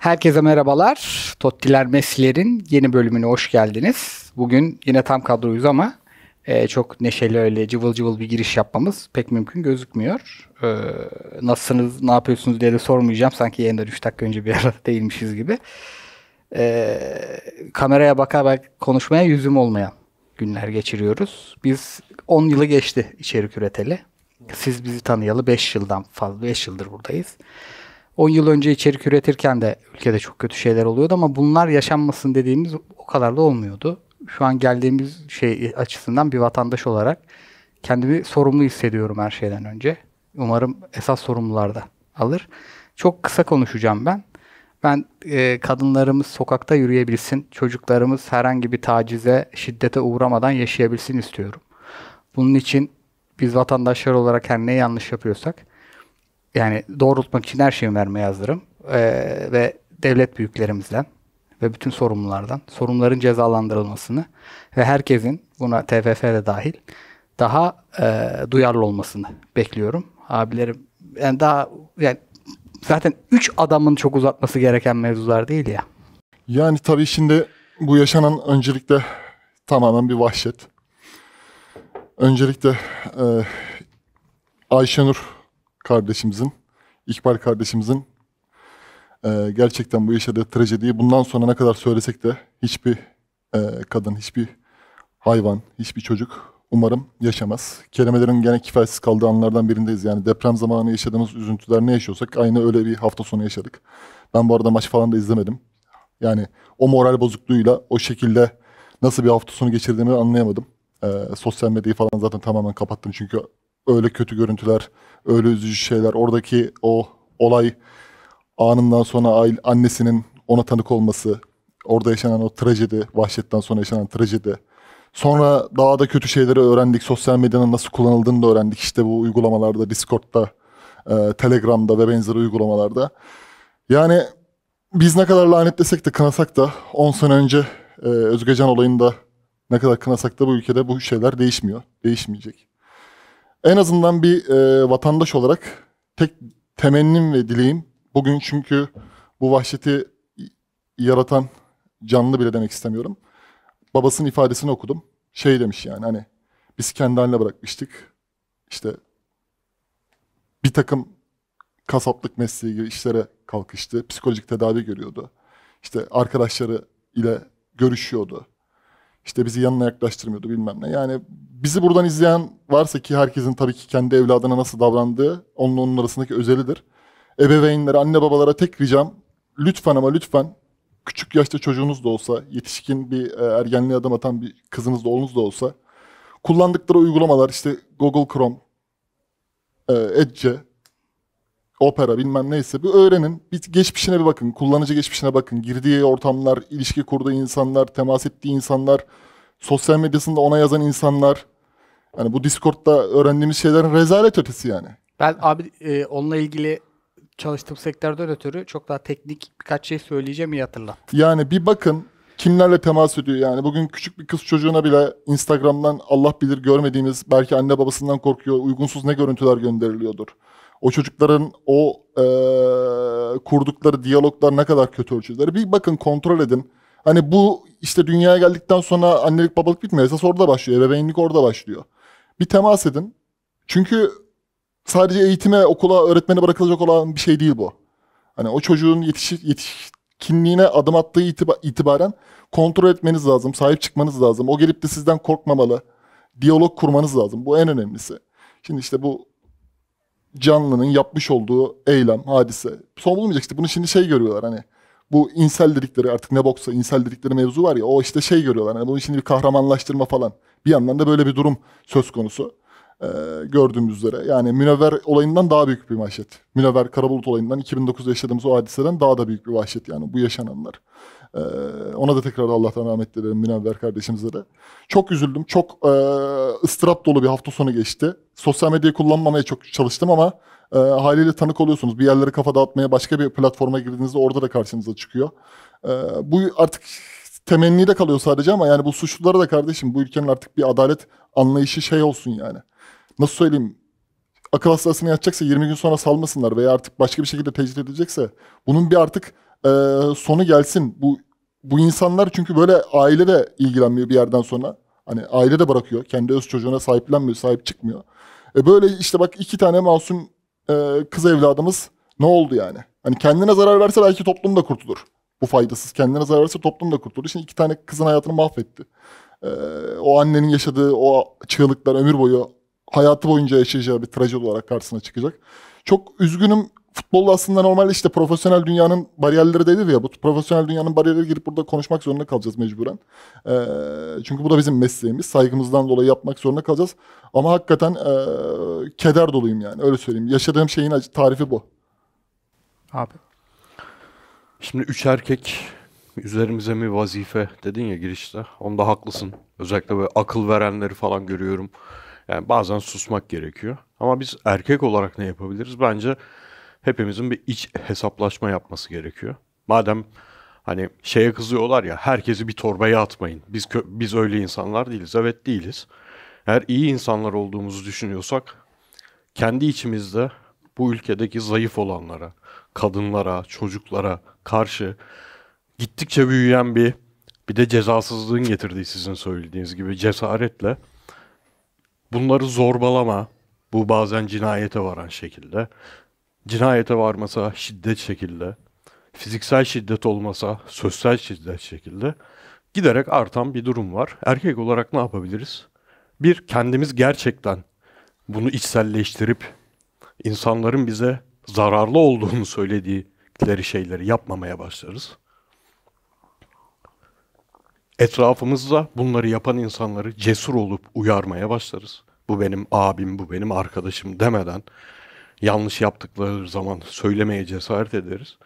Herkese merhabalar. Tottiler Mesiler'in yeni bölümüne hoş geldiniz. Bugün yine tam kadroyuz ama e, çok neşeli öyle cıvıl cıvıl bir giriş yapmamız pek mümkün gözükmüyor. E, nasılsınız, ne yapıyorsunuz diye de sormayacağım. Sanki yayından 3 dakika önce bir arada değilmişiz gibi. E, kameraya baka bak konuşmaya yüzüm olmayan günler geçiriyoruz. Biz 10 yılı geçti içerik üreteli. Siz bizi tanıyalı 5 yıldan fazla, 5 yıldır buradayız. 10 yıl önce içerik üretirken de ülkede çok kötü şeyler oluyordu ama bunlar yaşanmasın dediğimiz o kadar da olmuyordu. Şu an geldiğimiz şey açısından bir vatandaş olarak kendimi sorumlu hissediyorum her şeyden önce. Umarım esas sorumlular da alır. Çok kısa konuşacağım ben. Ben e, kadınlarımız sokakta yürüyebilsin, çocuklarımız herhangi bir tacize, şiddete uğramadan yaşayabilsin istiyorum. Bunun için biz vatandaşlar olarak her ne yanlış yapıyorsak yani doğrultmak için her şeyimi vermeye hazırım. Ee, ve devlet büyüklerimizden ve bütün sorumlulardan sorumluların cezalandırılmasını ve herkesin buna TFF de dahil daha e, duyarlı olmasını bekliyorum. Abilerim yani daha yani zaten 3 adamın çok uzatması gereken mevzular değil ya. Yani tabii şimdi bu yaşanan öncelikle tamamen bir vahşet. Öncelikle e, Ayşenur kardeşimizin, İkbal kardeşimizin e, gerçekten bu yaşadığı trajediyi bundan sonra ne kadar söylesek de hiçbir e, kadın, hiçbir hayvan, hiçbir çocuk umarım yaşamaz. Kelimelerin gene kifayetsiz kaldığı anlardan birindeyiz. Yani deprem zamanı yaşadığımız üzüntüler ne yaşıyorsak aynı öyle bir hafta sonu yaşadık. Ben bu arada maç falan da izlemedim. Yani o moral bozukluğuyla o şekilde nasıl bir hafta sonu geçirdiğimi anlayamadım. Ee, sosyal medyayı falan zaten tamamen kapattım çünkü öyle kötü görüntüler, öyle üzücü şeyler. Oradaki o olay anından sonra annesinin ona tanık olması, orada yaşanan o trajedi, vahşetten sonra yaşanan trajedi. Sonra daha da kötü şeyleri öğrendik. Sosyal medyanın nasıl kullanıldığını da öğrendik. İşte bu uygulamalarda, Discord'da, e, Telegram'da ve benzeri uygulamalarda. Yani biz ne kadar lanetlesek de kınasak da 10 sene önce e, Özgecan olayında ne kadar kınasak da bu ülkede bu şeyler değişmiyor. Değişmeyecek. En azından bir e, vatandaş olarak tek temennim ve dileğim bugün çünkü bu vahşeti yaratan canlı bile demek istemiyorum. Babasının ifadesini okudum. Şey demiş yani hani biz kendi haline bırakmıştık. İşte bir takım kasaplık mesleği gibi işlere kalkıştı. Psikolojik tedavi görüyordu. İşte arkadaşları ile görüşüyordu. İşte bizi yanına yaklaştırmıyordu bilmem ne. Yani bizi buradan izleyen varsa ki herkesin tabii ki kendi evladına nasıl davrandığı onun onun arasındaki özelidir. Ebeveynlere, anne babalara tek ricam lütfen ama lütfen küçük yaşta çocuğunuz da olsa, yetişkin bir e, ergenliğe adım atan bir kızınız da oğlunuz da olsa kullandıkları uygulamalar işte Google Chrome, e, Edge opera bilmem neyse bir öğrenin. Bir geçmişine bir bakın. Kullanıcı geçmişine bakın. Girdiği ortamlar, ilişki kurduğu insanlar, temas ettiği insanlar, sosyal medyasında ona yazan insanlar. Yani bu Discord'da öğrendiğimiz şeylerin rezalet ötesi yani. Ben abi e, onunla ilgili çalıştığım sektörden ötürü çok daha teknik birkaç şey söyleyeceğim iyi hatırlat. Yani bir bakın kimlerle temas ediyor yani. Bugün küçük bir kız çocuğuna bile Instagram'dan Allah bilir görmediğimiz belki anne babasından korkuyor uygunsuz ne görüntüler gönderiliyordur. O çocukların o e, kurdukları diyaloglar ne kadar kötü ölçüler. Bir bakın kontrol edin. Hani bu işte dünyaya geldikten sonra annelik babalık bitmiyor. Esas orada başlıyor. Ebeveynlik orada başlıyor. Bir temas edin. Çünkü sadece eğitime, okula, öğretmene bırakılacak olan bir şey değil bu. Hani o çocuğun yetiş yetişkinliğine adım attığı itibaren kontrol etmeniz lazım, sahip çıkmanız lazım. O gelip de sizden korkmamalı. Diyalog kurmanız lazım. Bu en önemlisi. Şimdi işte bu canlının yapmış olduğu eylem, hadise son bulmayacak işte. Bunu şimdi şey görüyorlar hani bu insel dedikleri artık ne boksa insel dedikleri mevzu var ya o işte şey görüyorlar. Hani bunu şimdi bir kahramanlaştırma falan. Bir yandan da böyle bir durum söz konusu. Ee, gördüğümüz üzere. Yani Münevver olayından daha büyük bir vahşet. Münevver Karabulut olayından 2009'da yaşadığımız o hadiseden daha da büyük bir vahşet yani bu yaşananlar. Ee, ona da tekrar Allah'tan rahmet dilerim Münevver kardeşimize de. Çok üzüldüm. Çok e, ıstırap dolu bir hafta sonu geçti. Sosyal medyayı kullanmamaya çok çalıştım ama e, haliyle tanık oluyorsunuz. Bir yerleri kafa dağıtmaya başka bir platforma girdiğinizde orada da karşınıza çıkıyor. E, bu artık temenni de kalıyor sadece ama yani bu suçlulara da kardeşim bu ülkenin artık bir adalet anlayışı şey olsun yani. Nasıl söyleyeyim? Akıl hastasını yatacaksa 20 gün sonra salmasınlar veya artık başka bir şekilde tecrit edilecekse bunun bir artık e, sonu gelsin. Bu bu insanlar çünkü böyle aile de ilgilenmiyor bir yerden sonra. Hani aile de bırakıyor. Kendi öz çocuğuna sahiplenmiyor, sahip çıkmıyor. E böyle işte bak iki tane masum e, kız evladımız ne oldu yani? Hani kendine zarar verse belki toplum da kurtulur. Bu faydasız. Kendine zarar verse toplum da kurtulur. Şimdi iki tane kızın hayatını mahvetti. E, o annenin yaşadığı o çığlıklar ömür boyu hayatı boyunca yaşayacağı bir trajedi olarak karşısına çıkacak. Çok üzgünüm futbolda aslında normalde işte profesyonel dünyanın bariyerleri dedir ya. Bu profesyonel dünyanın bariyerleri girip burada konuşmak zorunda kalacağız mecburen. E, çünkü bu da bizim mesleğimiz. Saygımızdan dolayı yapmak zorunda kalacağız. Ama hakikaten e, keder doluyum yani öyle söyleyeyim. Yaşadığım şeyin tarifi bu. Abi. Şimdi üç erkek üzerimize mi vazife dedin ya girişte. Onda haklısın. Özellikle böyle akıl verenleri falan görüyorum. Yani bazen susmak gerekiyor. Ama biz erkek olarak ne yapabiliriz? Bence hepimizin bir iç hesaplaşma yapması gerekiyor. Madem hani şeye kızıyorlar ya herkesi bir torbaya atmayın. Biz biz öyle insanlar değiliz. Evet değiliz. Eğer iyi insanlar olduğumuzu düşünüyorsak kendi içimizde bu ülkedeki zayıf olanlara, kadınlara, çocuklara karşı gittikçe büyüyen bir bir de cezasızlığın getirdiği sizin söylediğiniz gibi cesaretle bunları zorbalama, bu bazen cinayete varan şekilde cinayete varmasa şiddet şekilde, fiziksel şiddet olmasa sosyal şiddet şekilde giderek artan bir durum var. Erkek olarak ne yapabiliriz? Bir, kendimiz gerçekten bunu içselleştirip insanların bize zararlı olduğunu söyledikleri şeyleri yapmamaya başlarız. Etrafımızda bunları yapan insanları cesur olup uyarmaya başlarız. Bu benim abim, bu benim arkadaşım demeden yanlış yaptıkları zaman söylemeye cesaret ederiz.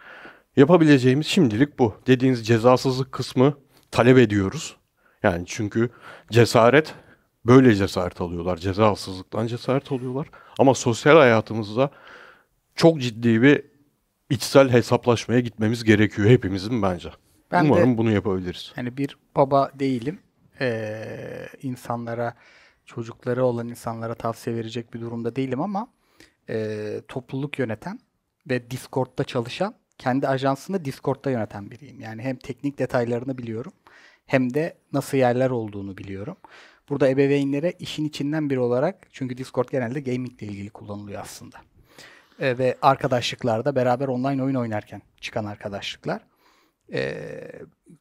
Yapabileceğimiz şimdilik bu. Dediğiniz cezasızlık kısmı talep ediyoruz. Yani çünkü cesaret böyle cesaret alıyorlar. Cezasızlıktan cesaret alıyorlar. Ama sosyal hayatımızda çok ciddi bir içsel hesaplaşmaya gitmemiz gerekiyor hepimizin bence. Ben Umarım de, bunu yapabiliriz. Hani bir baba değilim. Ee, insanlara, çocukları olan insanlara tavsiye verecek bir durumda değilim ama e, topluluk yöneten ve Discord'da çalışan, kendi ajansını Discord'da yöneten biriyim. Yani hem teknik detaylarını biliyorum hem de nasıl yerler olduğunu biliyorum. Burada ebeveynlere işin içinden biri olarak çünkü Discord genelde gaming ile ilgili kullanılıyor aslında. E, ve arkadaşlıklarda beraber online oyun oynarken çıkan arkadaşlıklar. E,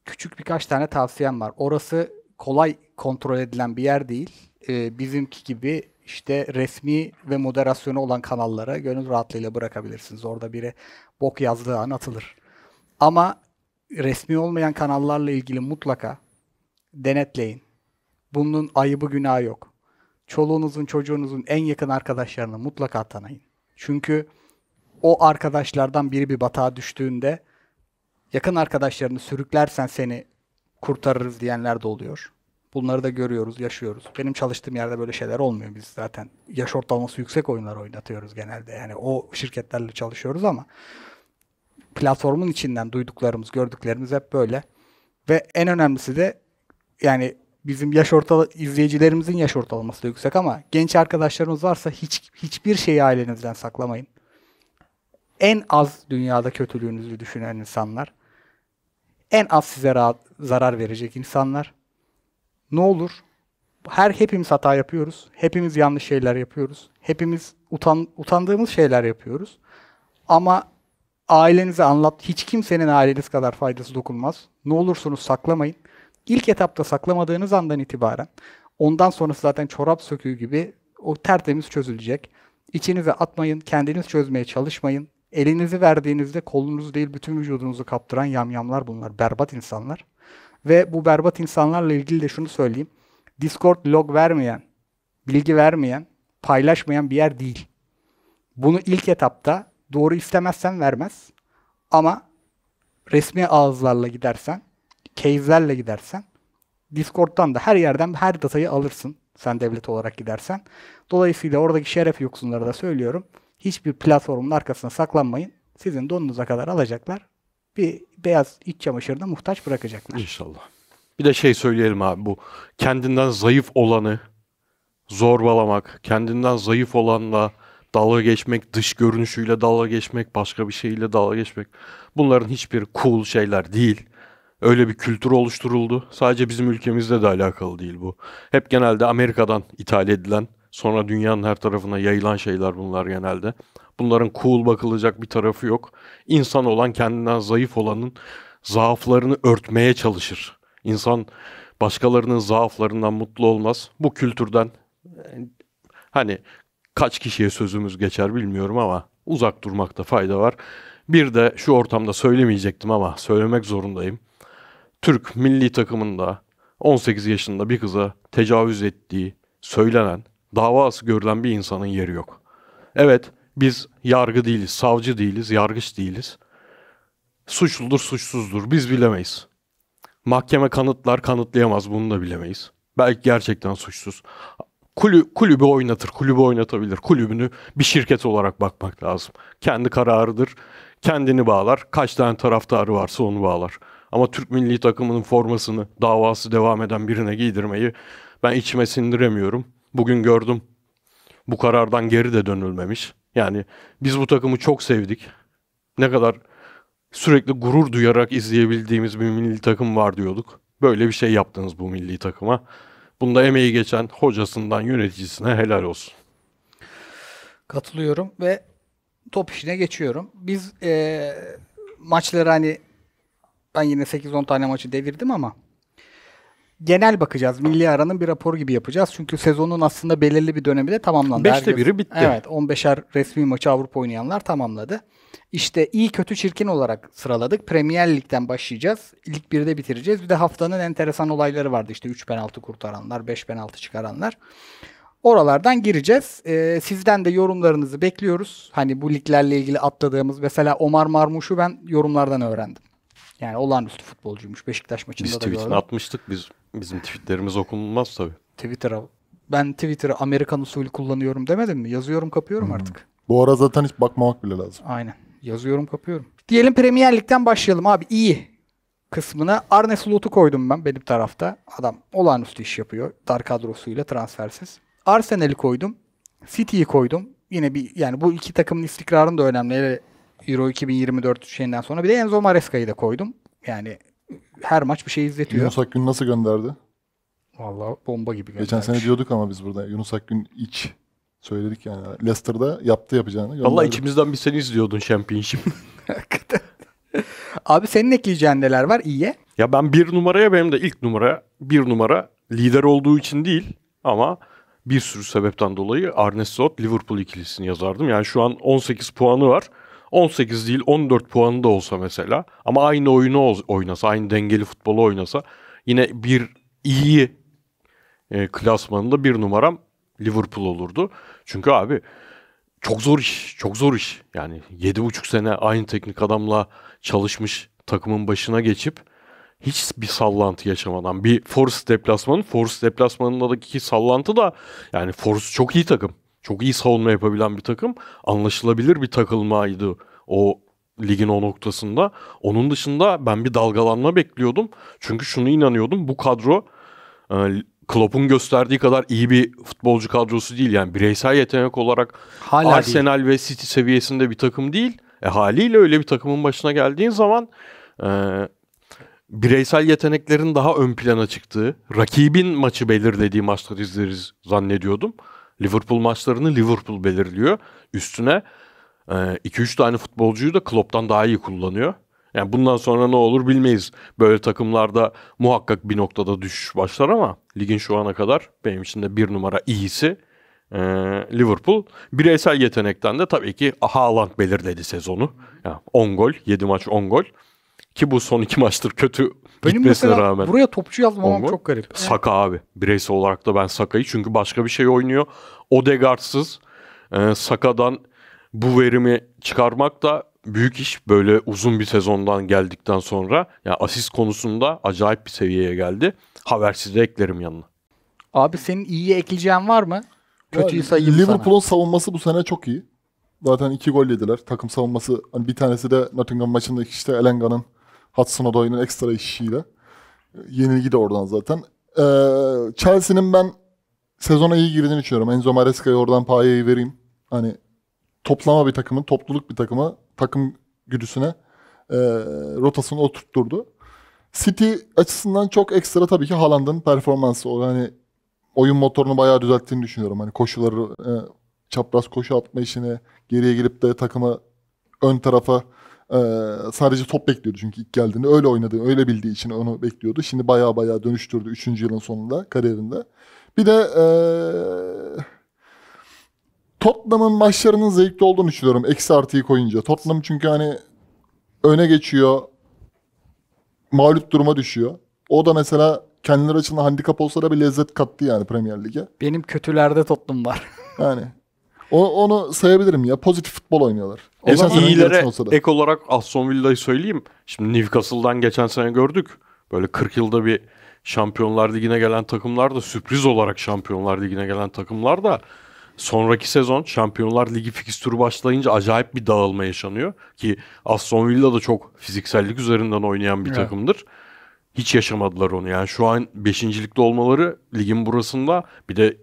küçük birkaç tane tavsiyem var. Orası kolay kontrol edilen bir yer değil. E, bizimki gibi işte resmi ve moderasyonu olan kanallara gönül rahatlığıyla bırakabilirsiniz. Orada biri bok yazdığı an atılır. Ama resmi olmayan kanallarla ilgili mutlaka denetleyin. Bunun ayıbı günahı yok. Çoluğunuzun çocuğunuzun en yakın arkadaşlarını mutlaka tanıyın. Çünkü o arkadaşlardan biri bir batağa düştüğünde yakın arkadaşlarını sürüklersen seni kurtarırız diyenler de oluyor. Bunları da görüyoruz, yaşıyoruz. Benim çalıştığım yerde böyle şeyler olmuyor. Biz zaten yaş ortalaması yüksek oyunlar oynatıyoruz genelde. Yani o şirketlerle çalışıyoruz ama platformun içinden duyduklarımız, gördüklerimiz hep böyle. Ve en önemlisi de yani bizim yaş ortala izleyicilerimizin yaş ortalaması da yüksek ama genç arkadaşlarımız varsa hiç hiçbir şeyi ailenizden saklamayın. En az dünyada kötülüğünüzü düşünen insanlar, en az size rahat, zarar verecek insanlar ne olur? Her hepimiz hata yapıyoruz. Hepimiz yanlış şeyler yapıyoruz. Hepimiz utan, utandığımız şeyler yapıyoruz. Ama ailenize anlat. Hiç kimsenin aileniz kadar faydası dokunmaz. Ne olursunuz saklamayın. İlk etapta saklamadığınız andan itibaren ondan sonrası zaten çorap söküğü gibi o tertemiz çözülecek. İçinize atmayın, kendiniz çözmeye çalışmayın. Elinizi verdiğinizde kolunuz değil bütün vücudunuzu kaptıran yamyamlar bunlar. Berbat insanlar. Ve bu berbat insanlarla ilgili de şunu söyleyeyim. Discord log vermeyen, bilgi vermeyen, paylaşmayan bir yer değil. Bunu ilk etapta doğru istemezsen vermez. Ama resmi ağızlarla gidersen, case'lerle gidersen Discord'dan da her yerden her datayı alırsın sen devlet olarak gidersen. Dolayısıyla oradaki şeref yoksunlara da söylüyorum. Hiçbir platformun arkasına saklanmayın. Sizin donunuza kadar alacaklar bir beyaz iç çamaşırına muhtaç bırakacaklar. İnşallah. Bir de şey söyleyelim abi bu kendinden zayıf olanı zorbalamak, kendinden zayıf olanla dalga geçmek, dış görünüşüyle dalga geçmek, başka bir şeyle dalga geçmek. Bunların hiçbir cool şeyler değil. Öyle bir kültür oluşturuldu. Sadece bizim ülkemizle de alakalı değil bu. Hep genelde Amerika'dan ithal edilen, sonra dünyanın her tarafına yayılan şeyler bunlar genelde. Bunların cool bakılacak bir tarafı yok. İnsan olan kendinden zayıf olanın zaaflarını örtmeye çalışır. İnsan başkalarının zaaflarından mutlu olmaz. Bu kültürden hani kaç kişiye sözümüz geçer bilmiyorum ama uzak durmakta fayda var. Bir de şu ortamda söylemeyecektim ama söylemek zorundayım. Türk milli takımında 18 yaşında bir kıza tecavüz ettiği söylenen, davası görülen bir insanın yeri yok. Evet, biz yargı değiliz, savcı değiliz, yargıç değiliz. Suçludur, suçsuzdur. Biz bilemeyiz. Mahkeme kanıtlar kanıtlayamaz. Bunu da bilemeyiz. Belki gerçekten suçsuz. Kulü, kulübü oynatır, kulübü oynatabilir. Kulübünü bir şirket olarak bakmak lazım. Kendi kararıdır. Kendini bağlar. Kaç tane taraftarı varsa onu bağlar. Ama Türk milli takımının formasını davası devam eden birine giydirmeyi ben içime sindiremiyorum. Bugün gördüm. Bu karardan geri de dönülmemiş. Yani biz bu takımı çok sevdik. Ne kadar sürekli gurur duyarak izleyebildiğimiz bir milli takım var diyorduk. Böyle bir şey yaptınız bu milli takıma. Bunda emeği geçen hocasından yöneticisine helal olsun. Katılıyorum ve top işine geçiyorum. Biz e, maçları hani ben yine 8-10 tane maçı devirdim ama genel bakacağız. Milli aranın bir rapor gibi yapacağız. Çünkü sezonun aslında belirli bir dönemi de tamamlandı. 5'te biri bitti. Evet 15'er resmi maçı Avrupa oynayanlar tamamladı. İşte iyi kötü çirkin olarak sıraladık. Premier Lig'den başlayacağız. İlk 1'de bitireceğiz. Bir de haftanın enteresan olayları vardı. İşte 3 penaltı kurtaranlar, 5 penaltı çıkaranlar. Oralardan gireceğiz. Ee, sizden de yorumlarınızı bekliyoruz. Hani bu liglerle ilgili atladığımız mesela Omar Marmuş'u ben yorumlardan öğrendim. Yani olağanüstü futbolcuymuş. Beşiktaş maçında biz da gördüm. Biz tweetini atmıştık. Biz, bizim tweetlerimiz okunmaz tabii. Twitter'a ben Twitter'ı Amerikan usulü kullanıyorum demedim mi? Yazıyorum kapıyorum hmm. artık. Bu ara zaten hiç bakmamak bile lazım. Aynen. Yazıyorum kapıyorum. Diyelim Premier Lig'den başlayalım abi. iyi kısmına Arne Slot'u koydum ben benim tarafta. Adam olağanüstü iş yapıyor. Dar kadrosuyla transfersiz. Arsenal'i koydum. City'yi koydum. Yine bir yani bu iki takımın istikrarını da önemli. Euro 2024 şeyinden sonra bir de Enzo Maresca'yı da koydum. Yani her maç bir şey izletiyor. Yunus Akgün nasıl gönderdi? Vallahi bomba gibi gönderdi. Geçen sene diyorduk ama biz burada Yunus Akgün iç söyledik yani. Leicester'da yaptı yapacağını. Gönderdi. içimizden bir seni izliyordun Championship. Abi senin ekleyeceğin neler var iyiye? Ya ben bir numaraya benim de ilk numara bir numara lider olduğu için değil ama bir sürü sebepten dolayı Arne Slot Liverpool ikilisini yazardım. Yani şu an 18 puanı var. 18 değil 14 puanı da olsa mesela ama aynı oyunu oynasa, aynı dengeli futbolu oynasa yine bir iyi e, klasmanında bir numaram Liverpool olurdu. Çünkü abi çok zor iş, çok zor iş. Yani 7,5 sene aynı teknik adamla çalışmış takımın başına geçip hiç bir sallantı yaşamadan bir Force deplasmanı, Force deplasmanındaki sallantı da yani Force çok iyi takım çok iyi savunma yapabilen bir takım anlaşılabilir bir takılmaydı o ligin o noktasında. Onun dışında ben bir dalgalanma bekliyordum. Çünkü şunu inanıyordum bu kadro e, Klopp'un gösterdiği kadar iyi bir futbolcu kadrosu değil. Yani bireysel yetenek olarak Hala Arsenal değil. ve City seviyesinde bir takım değil. E, haliyle öyle bir takımın başına geldiğin zaman e, bireysel yeteneklerin daha ön plana çıktığı, rakibin maçı belirlediği maçlar izleriz zannediyordum. Liverpool maçlarını Liverpool belirliyor. Üstüne 2-3 ee, tane futbolcuyu da Klopp'tan daha iyi kullanıyor. Yani bundan sonra ne olur bilmeyiz. Böyle takımlarda muhakkak bir noktada düşüş başlar ama ligin şu ana kadar benim için de bir numara iyisi e, Liverpool. Bireysel yetenekten de tabii ki Haaland belirledi sezonu. Yani 10 gol, 7 maç 10 gol. Ki bu son iki maçtır kötü benim gitmesine mesela rağmen. buraya topçu yazmamam çok garip. Saka evet. abi. Bireysel olarak da ben Saka'yı çünkü başka bir şey oynuyor. Odegaard'sız e, Saka'dan bu verimi çıkarmak da büyük iş. Böyle uzun bir sezondan geldikten sonra ya yani asist konusunda acayip bir seviyeye geldi. Habersiz de eklerim yanına. Abi senin iyiye ekleyeceğin var mı? Kötüyü sayayım Liverpool'un savunması bu sene çok iyi. Zaten iki gol yediler. Takım savunması hani bir tanesi de Nottingham maçında işte Elenga'nın Hudson Odoi'nin ekstra işiyle. Ee, yenilgi de oradan zaten. Ee, Chelsea'nin ben sezona iyi girdiğini düşünüyorum. Enzo Maresca'ya oradan payayı vereyim. Hani toplama bir takımı, topluluk bir takımı, takım güdüsüne e, rotasını oturtturdu. City açısından çok ekstra tabii ki Haaland'ın performansı. O hani oyun motorunu bayağı düzelttiğini düşünüyorum. Hani koşuları, e, çapraz koşu atma işini, geriye gelip de takımı ön tarafa ee, sadece top bekliyordu çünkü ilk geldiğinde. Öyle oynadığı, öyle bildiği için onu bekliyordu. Şimdi baya baya dönüştürdü 3. yılın sonunda kariyerinde. Bir de ee, Tottenham'ın maçlarının zevkli olduğunu düşünüyorum. Eksi artıyı koyunca. Tottenham çünkü hani öne geçiyor. Mağlup duruma düşüyor. O da mesela kendileri açısından handikap olsa da bir lezzet kattı yani Premier Lig'e. Benim kötülerde Tottenham var. yani o, onu sayabilirim ya. Pozitif futbol oynuyorlar. O Esas zaman iyilere ek olarak Aston Villa'yı söyleyeyim. Şimdi Newcastle'dan geçen sene gördük. Böyle 40 yılda bir Şampiyonlar Ligi'ne gelen takımlar da sürpriz olarak Şampiyonlar Ligi'ne gelen takımlar da sonraki sezon Şampiyonlar Ligi fikstürü başlayınca acayip bir dağılma yaşanıyor. Ki Aston Villa da çok fiziksellik üzerinden oynayan bir evet. takımdır. Hiç yaşamadılar onu. Yani şu an beşincilikte olmaları ligin burasında bir de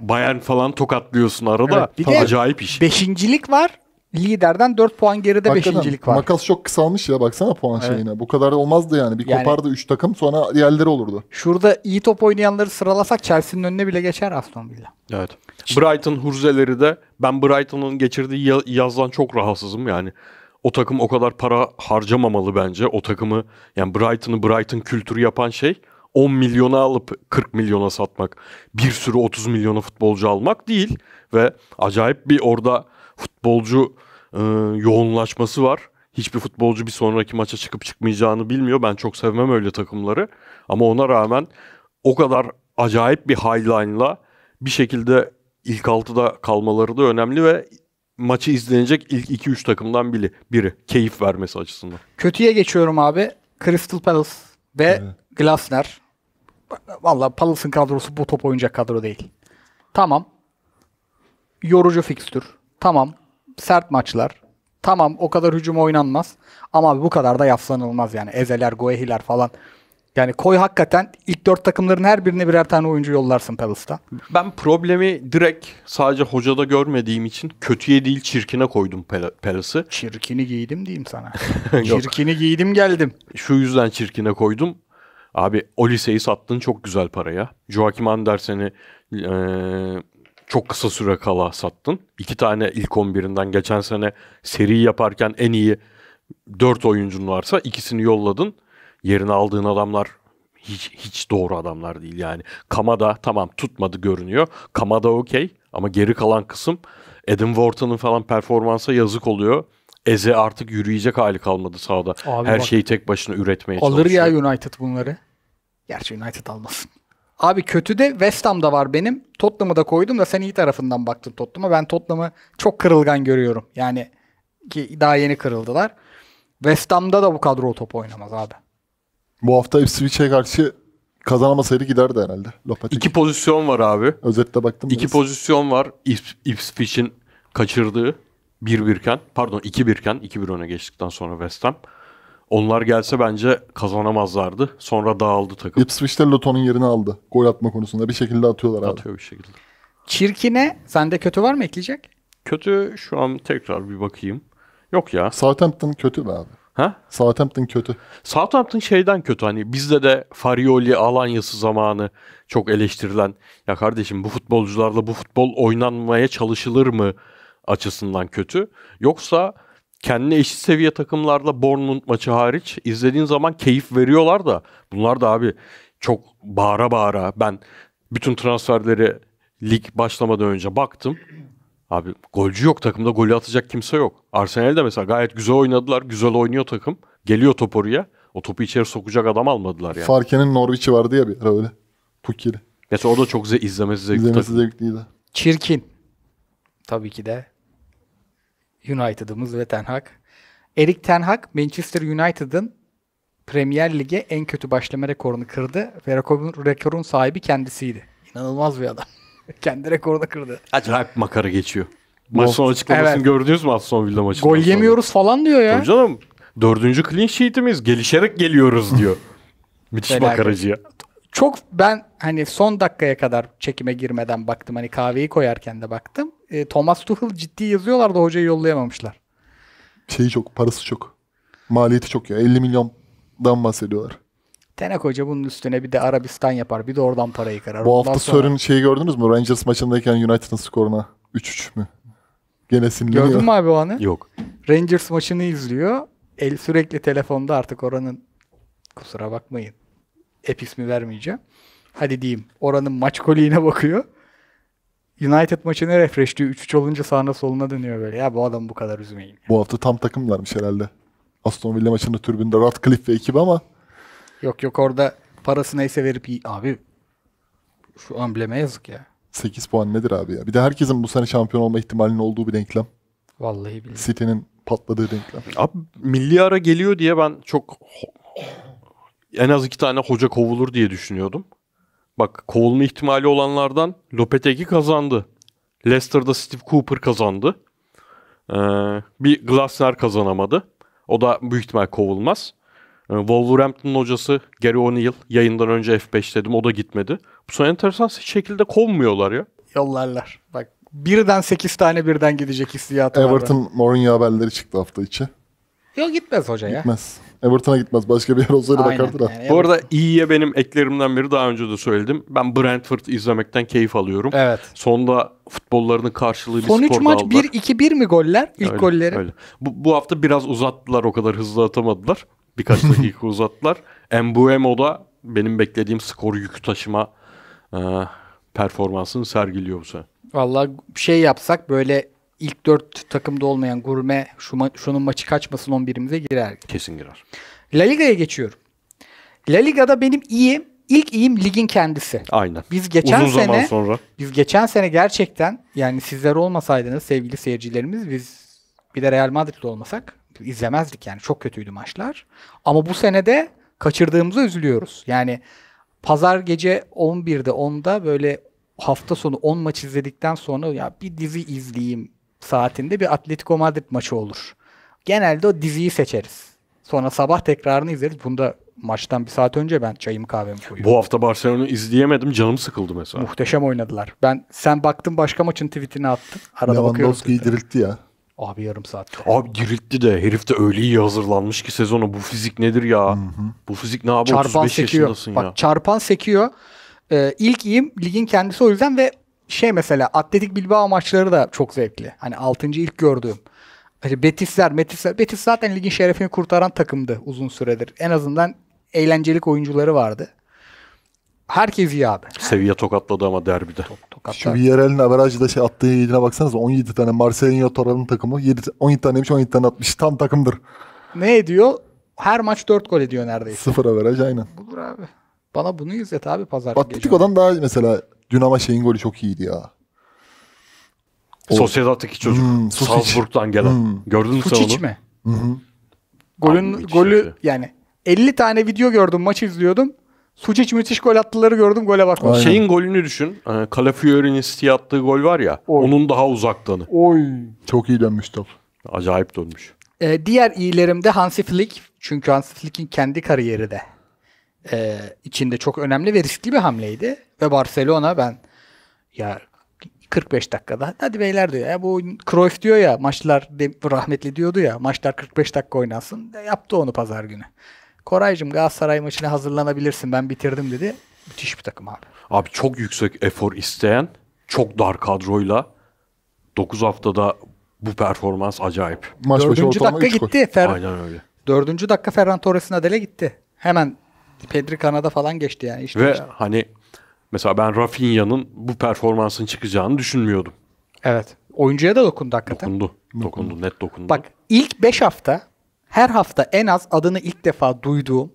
Bayern falan tokatlıyorsun arada. Evet, bir de acayip iş. Beşincilik var liderden 4 puan geride Hakikaten, 5. var. Makas çok kısalmış ya baksana puan evet. şeyine. Bu kadar olmazdı yani. Bir yani, kopardı 3 takım sonra diğerleri olurdu. Şurada iyi top oynayanları sıralasak Chelsea'nin önüne bile geçer Aston Villa. Evet. Şimdi, Brighton hurzeleri de ben Brighton'ın geçirdiği yazdan çok rahatsızım yani. O takım o kadar para harcamamalı bence. O takımı yani Brighton'ı Brighton kültürü yapan şey 10 milyona alıp 40 milyona satmak. Bir sürü 30 milyona futbolcu almak değil ve acayip bir orada futbolcu e, yoğunlaşması var. Hiçbir futbolcu bir sonraki maça çıkıp çıkmayacağını bilmiyor. Ben çok sevmem öyle takımları. Ama ona rağmen o kadar acayip bir highline'la bir şekilde ilk 6'da kalmaları da önemli ve maçı izlenecek ilk 2-3 takımdan biri. Biri. Keyif vermesi açısından. Kötüye geçiyorum abi. Crystal Palace ve evet. Glasner. Valla Palace'ın kadrosu bu top oynayacak kadro değil. Tamam. Yorucu fikstür. Tamam sert maçlar. Tamam o kadar hücum oynanmaz. Ama bu kadar da yaflanılmaz yani. Ezeler, Goehiler falan. Yani koy hakikaten ilk dört takımların her birine birer tane oyuncu yollarsın Palace'da. Ben problemi direkt sadece hocada görmediğim için kötüye değil çirkine koydum Palace'ı. Çirkini giydim diyeyim sana. çirkini giydim geldim. Şu yüzden çirkine koydum. Abi o liseyi sattın çok güzel paraya. Joachim Andersen'i e, çok kısa süre kala sattın. İki tane ilk 11'inden geçen sene seri yaparken en iyi 4 oyuncun varsa ikisini yolladın. Yerini aldığın adamlar hiç, hiç doğru adamlar değil yani. Kamada tamam tutmadı görünüyor. Kamada okey ama geri kalan kısım Adam Wharton'ın falan performansa yazık oluyor. Eze artık yürüyecek hali kalmadı sahada. Abi Her bak, şeyi tek başına üretmeye alır çalışıyor. Alır ya United bunları. Gerçi United almasın. Abi kötü de West Ham'da var benim. Tottenham'ı da koydum da sen iyi tarafından baktın Tottenham'a. Ben Tottenham'ı çok kırılgan görüyorum. Yani ki daha yeni kırıldılar. West Ham'da da bu kadro top oynamaz abi. Bu hafta Ipswich'e karşı kazanamasaydı giderdi herhalde. Lopetegui. İki pozisyon var abi. Özetle baktım. İki biraz. pozisyon var Ips Ipswich'in kaçırdığı 1-1 iken pardon 2-1 iken 2-1 öne geçtikten sonra West Ham. Onlar gelse bence kazanamazlardı. Sonra dağıldı takım. Ipswich'te Luton'un yerini aldı. Gol atma konusunda bir şekilde atıyorlar abi. Atıyor bir şekilde. Çirkine sende kötü var mı ekleyecek? Kötü şu an tekrar bir bakayım. Yok ya. Southampton kötü be abi. Ha? Southampton kötü. Southampton şeyden kötü hani bizde de Farioli Alanya'sı zamanı çok eleştirilen ya kardeşim bu futbolcularla bu futbol oynanmaya çalışılır mı açısından kötü. Yoksa kendine eşit seviye takımlarla Bournemouth maçı hariç izlediğin zaman keyif veriyorlar da bunlar da abi çok bağıra bağıra ben bütün transferleri lig başlamadan önce baktım. Abi golcü yok takımda golü atacak kimse yok. Arsenal'de mesela gayet güzel oynadılar. Güzel oynuyor takım. Geliyor top oraya. O topu içeri sokacak adam almadılar yani. Farke'nin Norwich'i vardı ya bir ara öyle. Pukiri. Mesela orada çok ze izlemesi zevkli. İzlemesi zevkliydi. Çirkin. Tabii ki de. United'ımız ve Ten Hag. Erik Ten Hag Manchester United'ın Premier Lig'e en kötü başlama rekorunu kırdı ve rekorun, rekorun sahibi kendisiydi. İnanılmaz bir adam. Kendi rekorunu kırdı. Acayip makara geçiyor. Maç sonu açıklamasını evet. gördünüz mü Aston Villa maçında? Gol sonra. yemiyoruz falan diyor ya. Tabii canım. Dördüncü clean sheet'imiz gelişerek geliyoruz diyor. Müthiş makaracı ya çok ben hani son dakikaya kadar çekime girmeden baktım. Hani kahveyi koyarken de baktım. E, Thomas Tuchel ciddi yazıyorlar da hocayı yollayamamışlar. Şeyi çok, parası çok. Maliyeti çok ya. 50 milyondan bahsediyorlar. Tenek Hoca bunun üstüne bir de Arabistan yapar. Bir de oradan parayı karar. Bu hafta sonra... şeyi gördünüz mü? Rangers maçındayken United'ın skoruna 3-3 mü? Gene sinirleniyor. Gördün mü abi o anı? Yok. Rangers maçını izliyor. El sürekli telefonda artık oranın kusura bakmayın App ismi vermeyeceğim. Hadi diyeyim. Oranın maç koliğine bakıyor. United maçını refresh diyor. 3-3 olunca sağına soluna dönüyor böyle. Ya bu adam bu kadar üzmeyin. Bu hafta tam takımlarmış herhalde. Aston Villa maçında türbünde Ratcliffe ve ekibi ama. Yok yok orada parası neyse verip iyi. Abi şu ambleme yazık ya. 8 puan nedir abi ya? Bir de herkesin bu sene şampiyon olma ihtimalinin olduğu bir denklem. Vallahi bilmiyorum. City'nin patladığı denklem. Abi milli ara geliyor diye ben çok en az iki tane hoca kovulur diye düşünüyordum. Bak kovulma ihtimali olanlardan Lopetegi kazandı. Leicester'da Steve Cooper kazandı. Ee, bir Glasner kazanamadı. O da büyük ihtimal kovulmaz. Ee, Wolverhampton'ın hocası Gary O'Neill yayından önce F5 dedim o da gitmedi. Bu son enteresan şekilde kovmuyorlar ya. Yollarlar. Bak birden 8 tane birden gidecek hissiyatı Everton Mourinho haberleri çıktı hafta içi. Yok gitmez hoca ya. Gitmez. Everton'a gitmez. Başka bir yer olsaydı bakardı da. Yani, Bu arada iyiye benim eklerimden biri daha önce de söyledim. Ben Brentford izlemekten keyif alıyorum. Evet. Sonda futbollarının karşılığı Son bir skorda maç aldılar. 1-2-1 mi goller? İlk öyle, golleri. Öyle. Bu, bu hafta biraz uzattılar. O kadar hızlı atamadılar. Birkaç dakika uzattılar. Embuemo da benim beklediğim skor yük taşıma e, performansını sergiliyor bu sene. Valla şey yapsak böyle ilk dört takımda olmayan gurme şu ma- şunun maçı kaçmasın 11'imize girer. Kesin girer. La Liga'ya geçiyorum. La Liga'da benim iyiyim. İlk iyim ligin kendisi. Aynen. Biz geçen Uzun sene zaman sonra. biz geçen sene gerçekten yani sizler olmasaydınız sevgili seyircilerimiz biz bir de Real Madrid'li olmasak izlemezdik yani çok kötüydü maçlar. Ama bu sene de kaçırdığımızı üzülüyoruz. Yani pazar gece 11'de 10'da böyle hafta sonu 10 maç izledikten sonra ya bir dizi izleyeyim saatinde bir Atletico Madrid maçı olur. Genelde o diziyi seçeriz. Sonra sabah tekrarını izleriz. Bunda maçtan bir saat önce ben çayımı kahvemi koyuyorum. Bu hafta Barcelona'yı izleyemedim. Canım sıkıldı mesela. Muhteşem oynadılar. Ben sen baktın başka maçın tweetini attın. Arada Lewandowski'yi diriltti ya. Abi yarım saat. Abi diriltti de herif de öyle iyi hazırlanmış ki sezonu Bu fizik nedir ya? Hı-hı. Bu fizik ne abi? Çarpan 35 sekiyor. yaşındasın Bak, ya. Çarpan sekiyor. Ee, ilk iyim ligin kendisi o yüzden ve şey mesela Atletik Bilbao maçları da çok zevkli. Hani 6. ilk gördüğüm. İşte hani Betisler, Metisler. Betis zaten ligin şerefini kurtaran takımdı uzun süredir. En azından eğlencelik oyuncuları vardı. Herkes iyi abi. Sevilla tokatladı ama derbide. Tok, tokatladı. Şu Villarreal'in averajda şey attığı yediğine baksanız 17 tane Marcelinho Torre'nin takımı 7, 17 tane taneymiş 17 tane atmış. Tam takımdır. Ne ediyor? Her maç 4 gol ediyor neredeyse. Sıfır averaj aynen. Budur abi. Bana bunu izlet abi pazar Atletico'dan daha mesela Dün ama şeyin golü çok iyiydi ya. O... Sosyedad'daki çocuk. Hmm, Salzburg'dan gelen. Hmm. Gördün mü sen onu? mi? Hı -hı. Golün, Abi, golü şey. yani 50 tane video gördüm maç izliyordum. Suçic müthiş gol attıları gördüm gole bakmadım. Aynen. Şeyin golünü düşün. Calafiori'nin ee, istiyattığı attığı gol var ya. Oy. Onun daha uzaktanı. Oy. Çok iyi dönmüş top. Acayip dönmüş. Ee, diğer iyilerim de Hansi Flick. Çünkü Hansi Flick'in kendi kariyeri de e, içinde çok önemli ve riskli bir hamleydi. Ve Barcelona ben ya 45 dakikada hadi beyler diyor ya bu Cruyff diyor ya maçlar rahmetli diyordu ya maçlar 45 dakika oynansın yaptı onu pazar günü. Koraycığım Galatasaray maçına hazırlanabilirsin ben bitirdim dedi. Müthiş bir takım abi. Abi çok yüksek efor isteyen çok dar kadroyla 9 haftada bu performans acayip. Maç Dördüncü dakika gitti. Fer Aynen öyle. Dördüncü dakika Ferran Torres'in adele gitti. Hemen Pedri kanada falan geçti yani. Işte Ve işte. hani mesela ben Rafinha'nın bu performansın çıkacağını düşünmüyordum. Evet. Oyuncuya da dokundu hakikaten. Dokundu. Dokundu. dokundu. Net dokundu. Bak ilk 5 hafta her hafta en az adını ilk defa duyduğum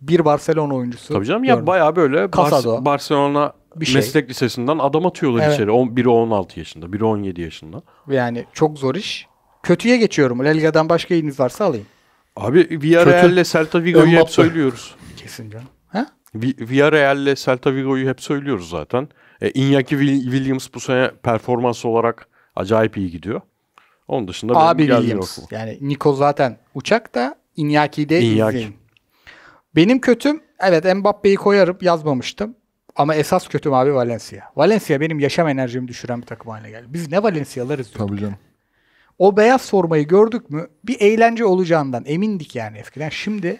bir Barcelona oyuncusu. Tabii canım gördüm. ya baya böyle Casado, Bar- Barcelona bir şey. meslek lisesinden adam atıyorlar evet. içeri. biri 16 yaşında, biri 17 yaşında. Yani çok zor iş. Kötüye geçiyorum. La Liga'dan başka eliniz varsa alayım. Abi Villarreal'le Celta Vigo'yu hep söylüyoruz kesin canım. He? Villarreal'le Celta Vigo'yu hep söylüyoruz zaten. E, Iñaki Williams bu sene performans olarak acayip iyi gidiyor. Onun dışında Abi Williams. Yok yani Nico zaten uçak da Iñaki de Iñaki. Benim kötüm evet Mbappe'yi koyarım yazmamıştım. Ama esas kötüm abi Valencia. Valencia benim yaşam enerjimi düşüren bir takım haline geldi. Biz ne Valencia'larız diyorduk. Tabii canım. O beyaz formayı gördük mü bir eğlence olacağından emindik yani eskiden. Şimdi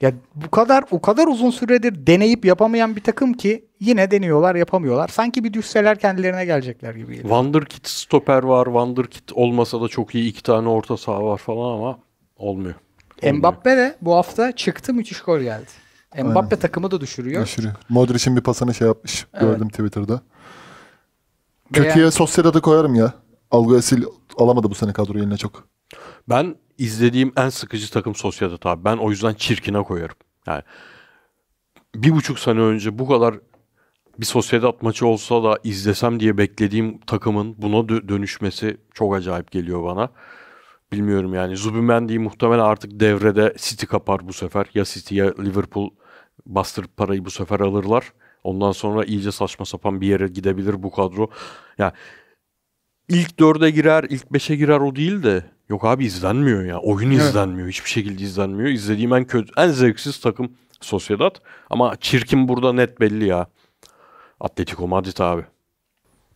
ya bu kadar o kadar uzun süredir deneyip yapamayan bir takım ki yine deniyorlar yapamıyorlar. Sanki bir düşseler kendilerine gelecekler gibi geliyor. Wonderkid stoper var. Wonderkid olmasa da çok iyi iki tane orta saha var falan ama olmuyor. olmuyor. Mbappe de bu hafta çıktı müthiş gol geldi. Mbappe Aynen. takımı da düşürüyor. Düşürüyor. Modric'in bir pasını şey yapmış. Evet. Gördüm Twitter'da. Kötüye yani... Sociedad'ı koyarım ya. Algo Esil alamadı bu sene kadroyu eline çok. Ben izlediğim en sıkıcı takım Sociedad abi. Ben o yüzden çirkine koyarım. Yani bir buçuk sene önce bu kadar bir Sociedad maçı olsa da izlesem diye beklediğim takımın buna dö- dönüşmesi çok acayip geliyor bana. Bilmiyorum yani Zubimendi'yi muhtemelen artık devrede City kapar bu sefer. Ya City ya Liverpool bastırıp parayı bu sefer alırlar. Ondan sonra iyice saçma sapan bir yere gidebilir bu kadro. Yani ilk dörde girer, ilk beşe girer o değil de Yok abi izlenmiyor ya. Oyun evet. izlenmiyor. Hiçbir şekilde izlenmiyor. İzlediğim en kötü, en zevksiz takım Sociedad. Ama çirkin burada net belli ya. Atletico Madrid abi.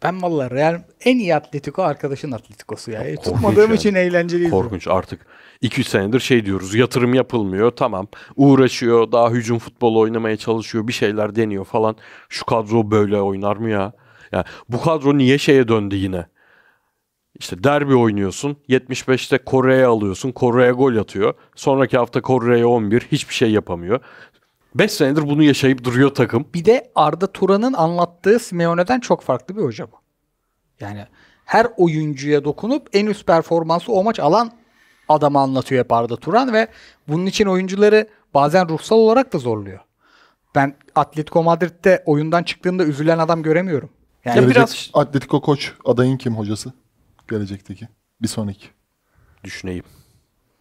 Ben vallahi Real en iyi Atletico arkadaşın Atletico'su ya. ya e, Tutmadığım yani. için eğlenceliydi. Korkunç bu. artık 2-3 senedir şey diyoruz yatırım yapılmıyor tamam uğraşıyor daha hücum futbolu oynamaya çalışıyor bir şeyler deniyor falan. Şu kadro böyle oynar mı ya? Yani bu kadro niye şeye döndü yine? İşte derbi oynuyorsun. 75'te Kore'ye alıyorsun. Kore'ye gol atıyor. Sonraki hafta Kore'ye 11. Hiçbir şey yapamıyor. 5 senedir bunu yaşayıp duruyor takım. Bir de Arda Turan'ın anlattığı Simeone'den çok farklı bir hoca bu. Yani her oyuncuya dokunup en üst performansı o maç alan adamı anlatıyor hep Arda Turan ve bunun için oyuncuları bazen ruhsal olarak da zorluyor. Ben Atletico Madrid'de oyundan çıktığında üzülen adam göremiyorum. Yani ya biraz Atletico koç adayın kim hocası? Gelecekteki. Bir sonraki. Düşüneyim.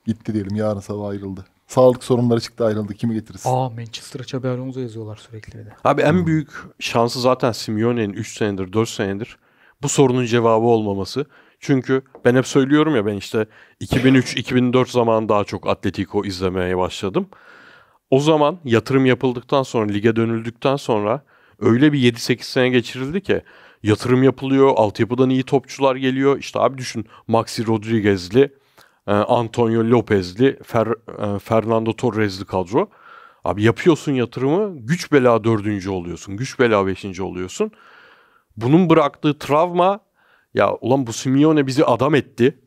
Gitti diyelim yarın sabah ayrıldı. Sağlık sorunları çıktı ayrıldı. Kimi getiririz? Aa Manchester'a Xabi Alonso yazıyorlar sürekli de. Abi en büyük şansı zaten Simeone'nin 3 senedir 4 senedir bu sorunun cevabı olmaması. Çünkü ben hep söylüyorum ya ben işte 2003-2004 zaman daha çok Atletico izlemeye başladım. O zaman yatırım yapıldıktan sonra lige dönüldükten sonra öyle bir 7-8 sene geçirildi ki yatırım yapılıyor. Altyapıdan iyi topçular geliyor. İşte abi düşün Maxi Rodriguez'li, e, Antonio Lopez'li, Fer, e, Fernando Torres'li kadro. Abi yapıyorsun yatırımı güç bela dördüncü oluyorsun. Güç bela beşinci oluyorsun. Bunun bıraktığı travma ya ulan bu Simeone bizi adam etti.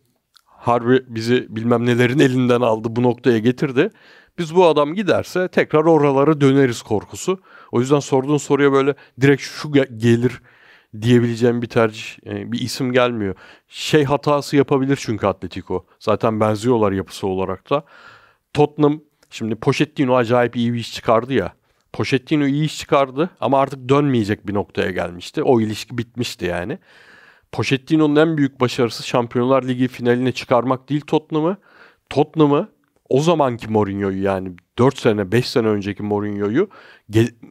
Harbi bizi bilmem nelerin elinden aldı bu noktaya getirdi. Biz bu adam giderse tekrar oralara döneriz korkusu. O yüzden sorduğun soruya böyle direkt şu gelir diyebileceğim bir tercih, e, bir isim gelmiyor. Şey hatası yapabilir çünkü Atletico. Zaten benziyorlar yapısı olarak da. Tottenham şimdi Pochettino acayip iyi bir iş çıkardı ya. Pochettino iyi iş çıkardı ama artık dönmeyecek bir noktaya gelmişti. O ilişki bitmişti yani. Pochettino'nun en büyük başarısı Şampiyonlar Ligi finaline çıkarmak değil Tottenham'ı. Tottenham'ı o zamanki Mourinho'yu yani 4 sene 5 sene önceki Mourinho'yu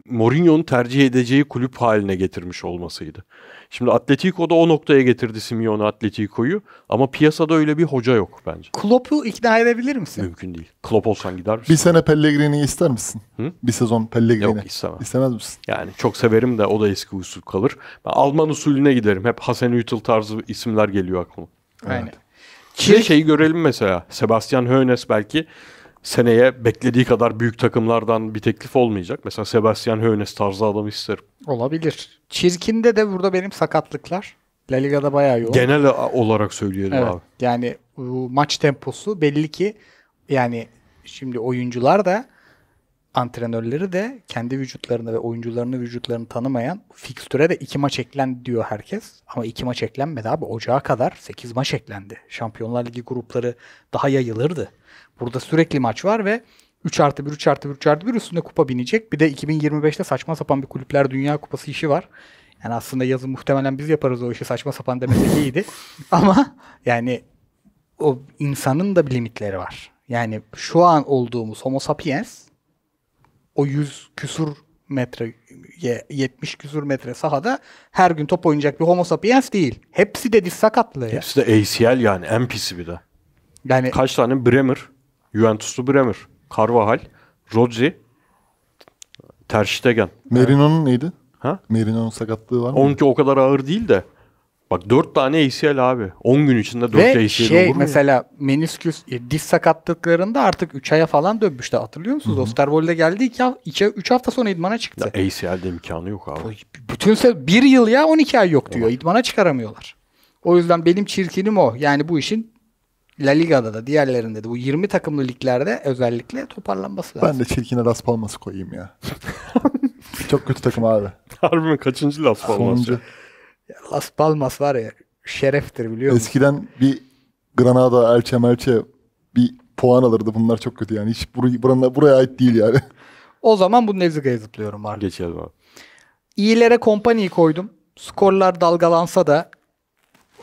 Mourinho'nun tercih edeceği kulüp haline getirmiş olmasıydı. Şimdi Atletico da o noktaya getirdi Simeone Atletico'yu ama piyasada öyle bir hoca yok bence. Klopp'u ikna edebilir misin? Mümkün değil. Klopp olsan gider misin? Bir sene Pellegrini'yi ister misin? Hı? Bir sezon Pellegrini. Yok istemem. İstemez misin? Yani çok severim de o da eski usul kalır. Ben Alman usulüne giderim. Hep Hasan Hüttl tarzı isimler geliyor aklıma. Aynen. Evet. Çirk... Şeyi görelim mesela. Sebastian Hoeneß belki seneye beklediği kadar büyük takımlardan bir teklif olmayacak. Mesela Sebastian Hoeneß tarzı adamı isterim. Olabilir. Çirkin'de de burada benim sakatlıklar. La Liga'da bayağı yoğun. Genel olarak söyleyelim evet, abi. Yani maç temposu belli ki yani şimdi oyuncular da antrenörleri de kendi vücutlarını ve oyuncularını vücutlarını tanımayan fikstüre de iki maç eklen diyor herkes. Ama iki maç eklenmedi abi. Ocağa kadar sekiz maç eklendi. Şampiyonlar Ligi grupları daha yayılırdı. Burada sürekli maç var ve 3 artı 1, 3 artı 1, 3 artı 1 üstünde kupa binecek. Bir de 2025'te saçma sapan bir kulüpler dünya kupası işi var. Yani aslında yazın muhtemelen biz yaparız o işi saçma sapan demesi iyiydi. Ama yani o insanın da bir limitleri var. Yani şu an olduğumuz homo sapiens o 100 küsur metre 70 küsur metre sahada her gün top oynayacak bir homo sapiens değil. Hepsi de diz sakatlığı. Hepsi de ACL yani en pisi bir de. Yani kaç tane Bremer Juventuslu Bremer, Carvajal, Rodri, Ter Stegen. Merino'nun neydi? Ha? Merino'nun sakatlığı var mı? Onunki o kadar ağır değil de. Bak 4 tane ACL abi. 10 gün içinde 4 Ve ACL şey, olur mu? şey mesela menisküs e, diz sakatlıklarında artık 3 aya falan dönmüştü hatırlıyor musunuz? Hı-hı. geldi 2 2 3 hafta sonra idmana çıktı. Ya ACL'de imkanı yok abi. Bütün se- 1 yıl ya 12 ay yok diyor. Evet. İdmana çıkaramıyorlar. O yüzden benim çirkinim o. Yani bu işin La Liga'da da diğerlerinde de bu 20 takımlı liglerde özellikle toparlanması lazım. Ben de çirkine Las Palmas'ı koyayım ya. Çok kötü takım abi. Harbi mi? Kaçıncı Las Palmas? Ya? Las Palmas var ya şereftir biliyor musun? Eskiden bir Granada, Elche, Melche bir puan alırdı. Bunlar çok kötü yani. Hiç buraya, burana, buraya ait değil yani. O zaman bu Neziga'ya zıplıyorum artık. Geçelim abi. İyilere kompaniyi koydum. Skorlar dalgalansa da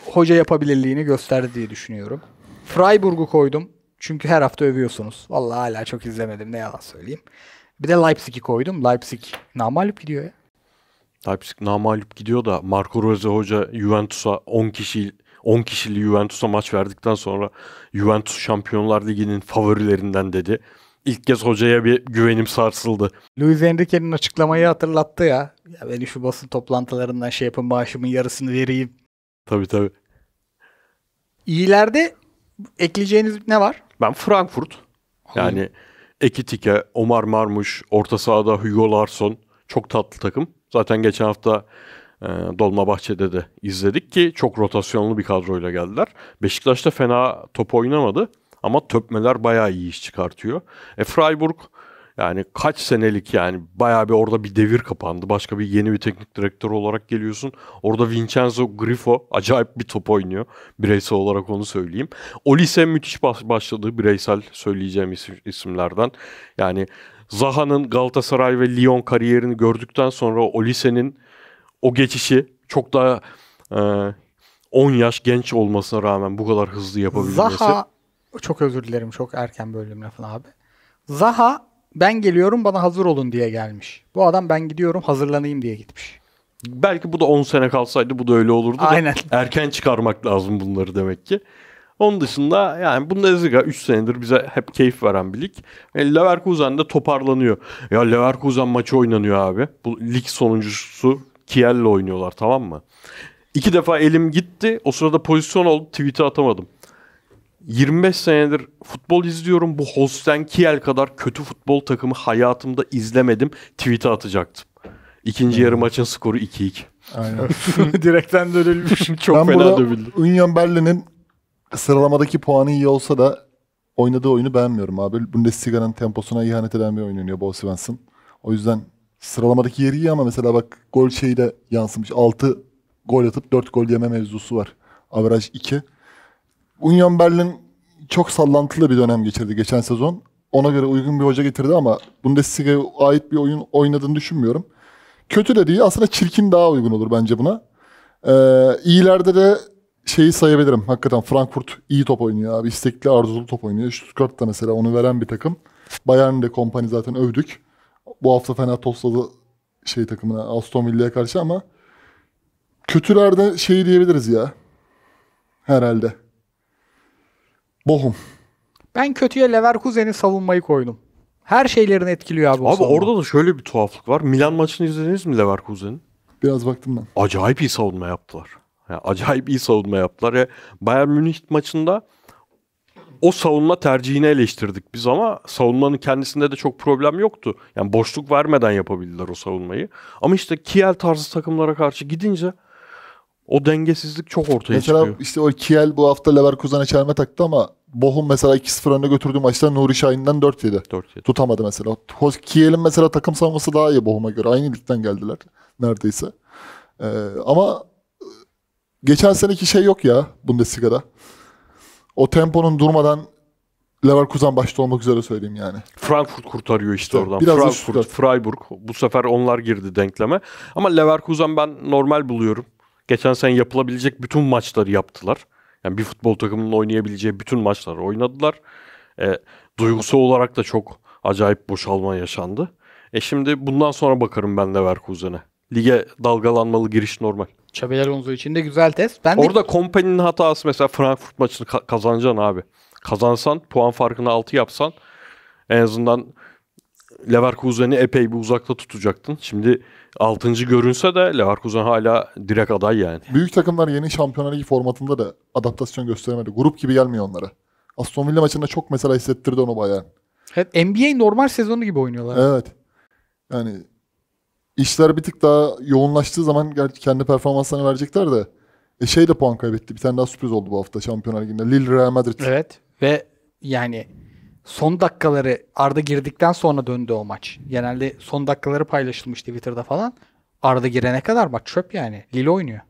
hoca yapabilirliğini gösterdi diye düşünüyorum. Freiburg'u koydum. Çünkü her hafta övüyorsunuz. Vallahi hala çok izlemedim ne yalan söyleyeyim. Bir de Leipzig'i koydum. Leipzig namalüp gidiyor ya. Leipzig namalüp gidiyor da Marco Rose Hoca Juventus'a 10 kişi 10 kişili Juventus'a maç verdikten sonra Juventus Şampiyonlar Ligi'nin favorilerinden dedi. İlk kez hocaya bir güvenim sarsıldı. Luis Enrique'nin açıklamayı hatırlattı ya. ya beni şu basın toplantılarından şey yapın maaşımın yarısını vereyim. Tabii tabii. İyilerde Ekleyeceğiniz ne var? Ben Frankfurt. Yani Hayır. Ekitike, Omar Marmuş, orta sahada Hugo Larsson. Çok tatlı takım. Zaten geçen hafta e, Dolmabahçe'de de izledik ki çok rotasyonlu bir kadroyla geldiler. Beşiktaş'ta fena top oynamadı ama töpmeler bayağı iyi iş çıkartıyor. E Freiburg yani kaç senelik yani bayağı bir orada bir devir kapandı. Başka bir yeni bir teknik direktör olarak geliyorsun. Orada Vincenzo Grifo acayip bir top oynuyor. Bireysel olarak onu söyleyeyim. Olise müthiş başladı bireysel söyleyeceğim isimlerden. Yani Zaha'nın Galatasaray ve Lyon kariyerini gördükten sonra Olise'nin o geçişi çok daha e, 10 yaş genç olmasına rağmen bu kadar hızlı yapabilmesi. Zaha çok özür dilerim çok erken böldüm lafını abi. Zaha ben geliyorum bana hazır olun diye gelmiş. Bu adam ben gidiyorum hazırlanayım diye gitmiş. Belki bu da 10 sene kalsaydı bu da öyle olurdu. Aynen. Da erken çıkarmak lazım bunları demek ki. Onun dışında yani bu Bundesliga 3 senedir bize hep keyif veren bir lig. E, Leverkusen de toparlanıyor. Ya Leverkusen maçı oynanıyor abi. Bu lig sonuncusu Kiel'le oynuyorlar tamam mı? İki defa elim gitti. O sırada pozisyon oldu. Tweet'i atamadım. 25 senedir futbol izliyorum. Bu Holstein Kiel kadar kötü futbol takımı hayatımda izlemedim. Tweet'e atacaktım. İkinci yarı maçın skoru 2-2. Aynen. Direkten dönülmüş. Çok ben fena dövüldü. Union Berlin'in sıralamadaki puanı iyi olsa da oynadığı oyunu beğenmiyorum abi. Bundesliga'nın temposuna ihanet eden bir oyun oynuyor Bo Svensson. O yüzden sıralamadaki yeri iyi ama mesela bak gol şeyi de yansımış. 6 gol atıp 4 gol yeme mevzusu var. Averaj 2. Union Berlin çok sallantılı bir dönem geçirdi geçen sezon. Ona göre uygun bir hoca getirdi ama Bundesliga'ya ait bir oyun oynadığını düşünmüyorum. Kötü de değil. Aslında çirkin daha uygun olur bence buna. Ee, iyilerde de şeyi sayabilirim. Hakikaten Frankfurt iyi top oynuyor abi. İstekli, arzulu top oynuyor. Stuttgart da mesela onu veren bir takım. Bayern de kompani zaten övdük. Bu hafta fena tosladı şey takımına Aston Villa'ya karşı ama kötülerde şeyi diyebiliriz ya. Herhalde. Bohum. Ben kötüye Leverkusen'in savunmayı koydum. Her şeylerin etkiliyor abi. Abi orada da şöyle bir tuhaflık var. Milan maçını izlediniz mi Leverkusen'in? Biraz baktım ben. Acayip iyi savunma yaptılar. Yani acayip iyi savunma yaptılar. Ya Bayern Münih maçında o savunma tercihini eleştirdik biz ama savunmanın kendisinde de çok problem yoktu. Yani boşluk vermeden yapabildiler o savunmayı. Ama işte Kiel tarzı takımlara karşı gidince o dengesizlik çok ortaya mesela çıkıyor. Mesela işte o Kiel bu hafta Leverkusen'e çelme taktı ama Bohum mesela 2-0 öne götürdüğü maçta Nuri Şahin'den 4 yedi. 4 yedi. Tutamadı mesela. Kiel'in mesela takım savunması daha iyi Bohuma göre. Aynı ligden geldiler neredeyse. Ee, ama e, geçen seneki şey yok ya Bundesliga'da. O temponun durmadan Leverkusen başta olmak üzere söyleyeyim yani. Frankfurt kurtarıyor işte evet, oradan. Biraz Frankfurt, Freiburg. Bu sefer onlar girdi denkleme. Ama Leverkusen ben normal buluyorum. Geçen sene yapılabilecek bütün maçları yaptılar. Yani bir futbol takımının oynayabileceği bütün maçları oynadılar. E, duygusal olarak da çok acayip boşalma yaşandı. E şimdi bundan sonra bakarım ben de verkuzene. Lige dalgalanmalı giriş normal. Xabi Alonso için de güzel test. Ben Orada de... Kompany'nin hatası mesela Frankfurt maçını ka- kazanacaksın abi. Kazansan puan farkını 6 yapsan en azından Leverkusen'i epey bir uzakta tutacaktın. Şimdi 6. görünse de Leverkusen hala direkt aday yani. Büyük takımlar yeni Şampiyonlar Ligi formatında da adaptasyon gösteremedi. Grup gibi gelmiyor onlara. Aston Villa maçında çok mesela hissettirdi onu bayağı. Evet, NBA normal sezonu gibi oynuyorlar. Evet. Yani işler bir tık daha yoğunlaştığı zaman kendi performanslarını verecekler de e şey de puan kaybetti. Bir tane daha sürpriz oldu bu hafta Şampiyonlar Ligi'nde. Lille Real Madrid. Evet ve yani son dakikaları Arda girdikten sonra döndü o maç. Genelde son dakikaları paylaşılmış Twitter'da falan. Arda girene kadar bak çöp yani. Lille oynuyor.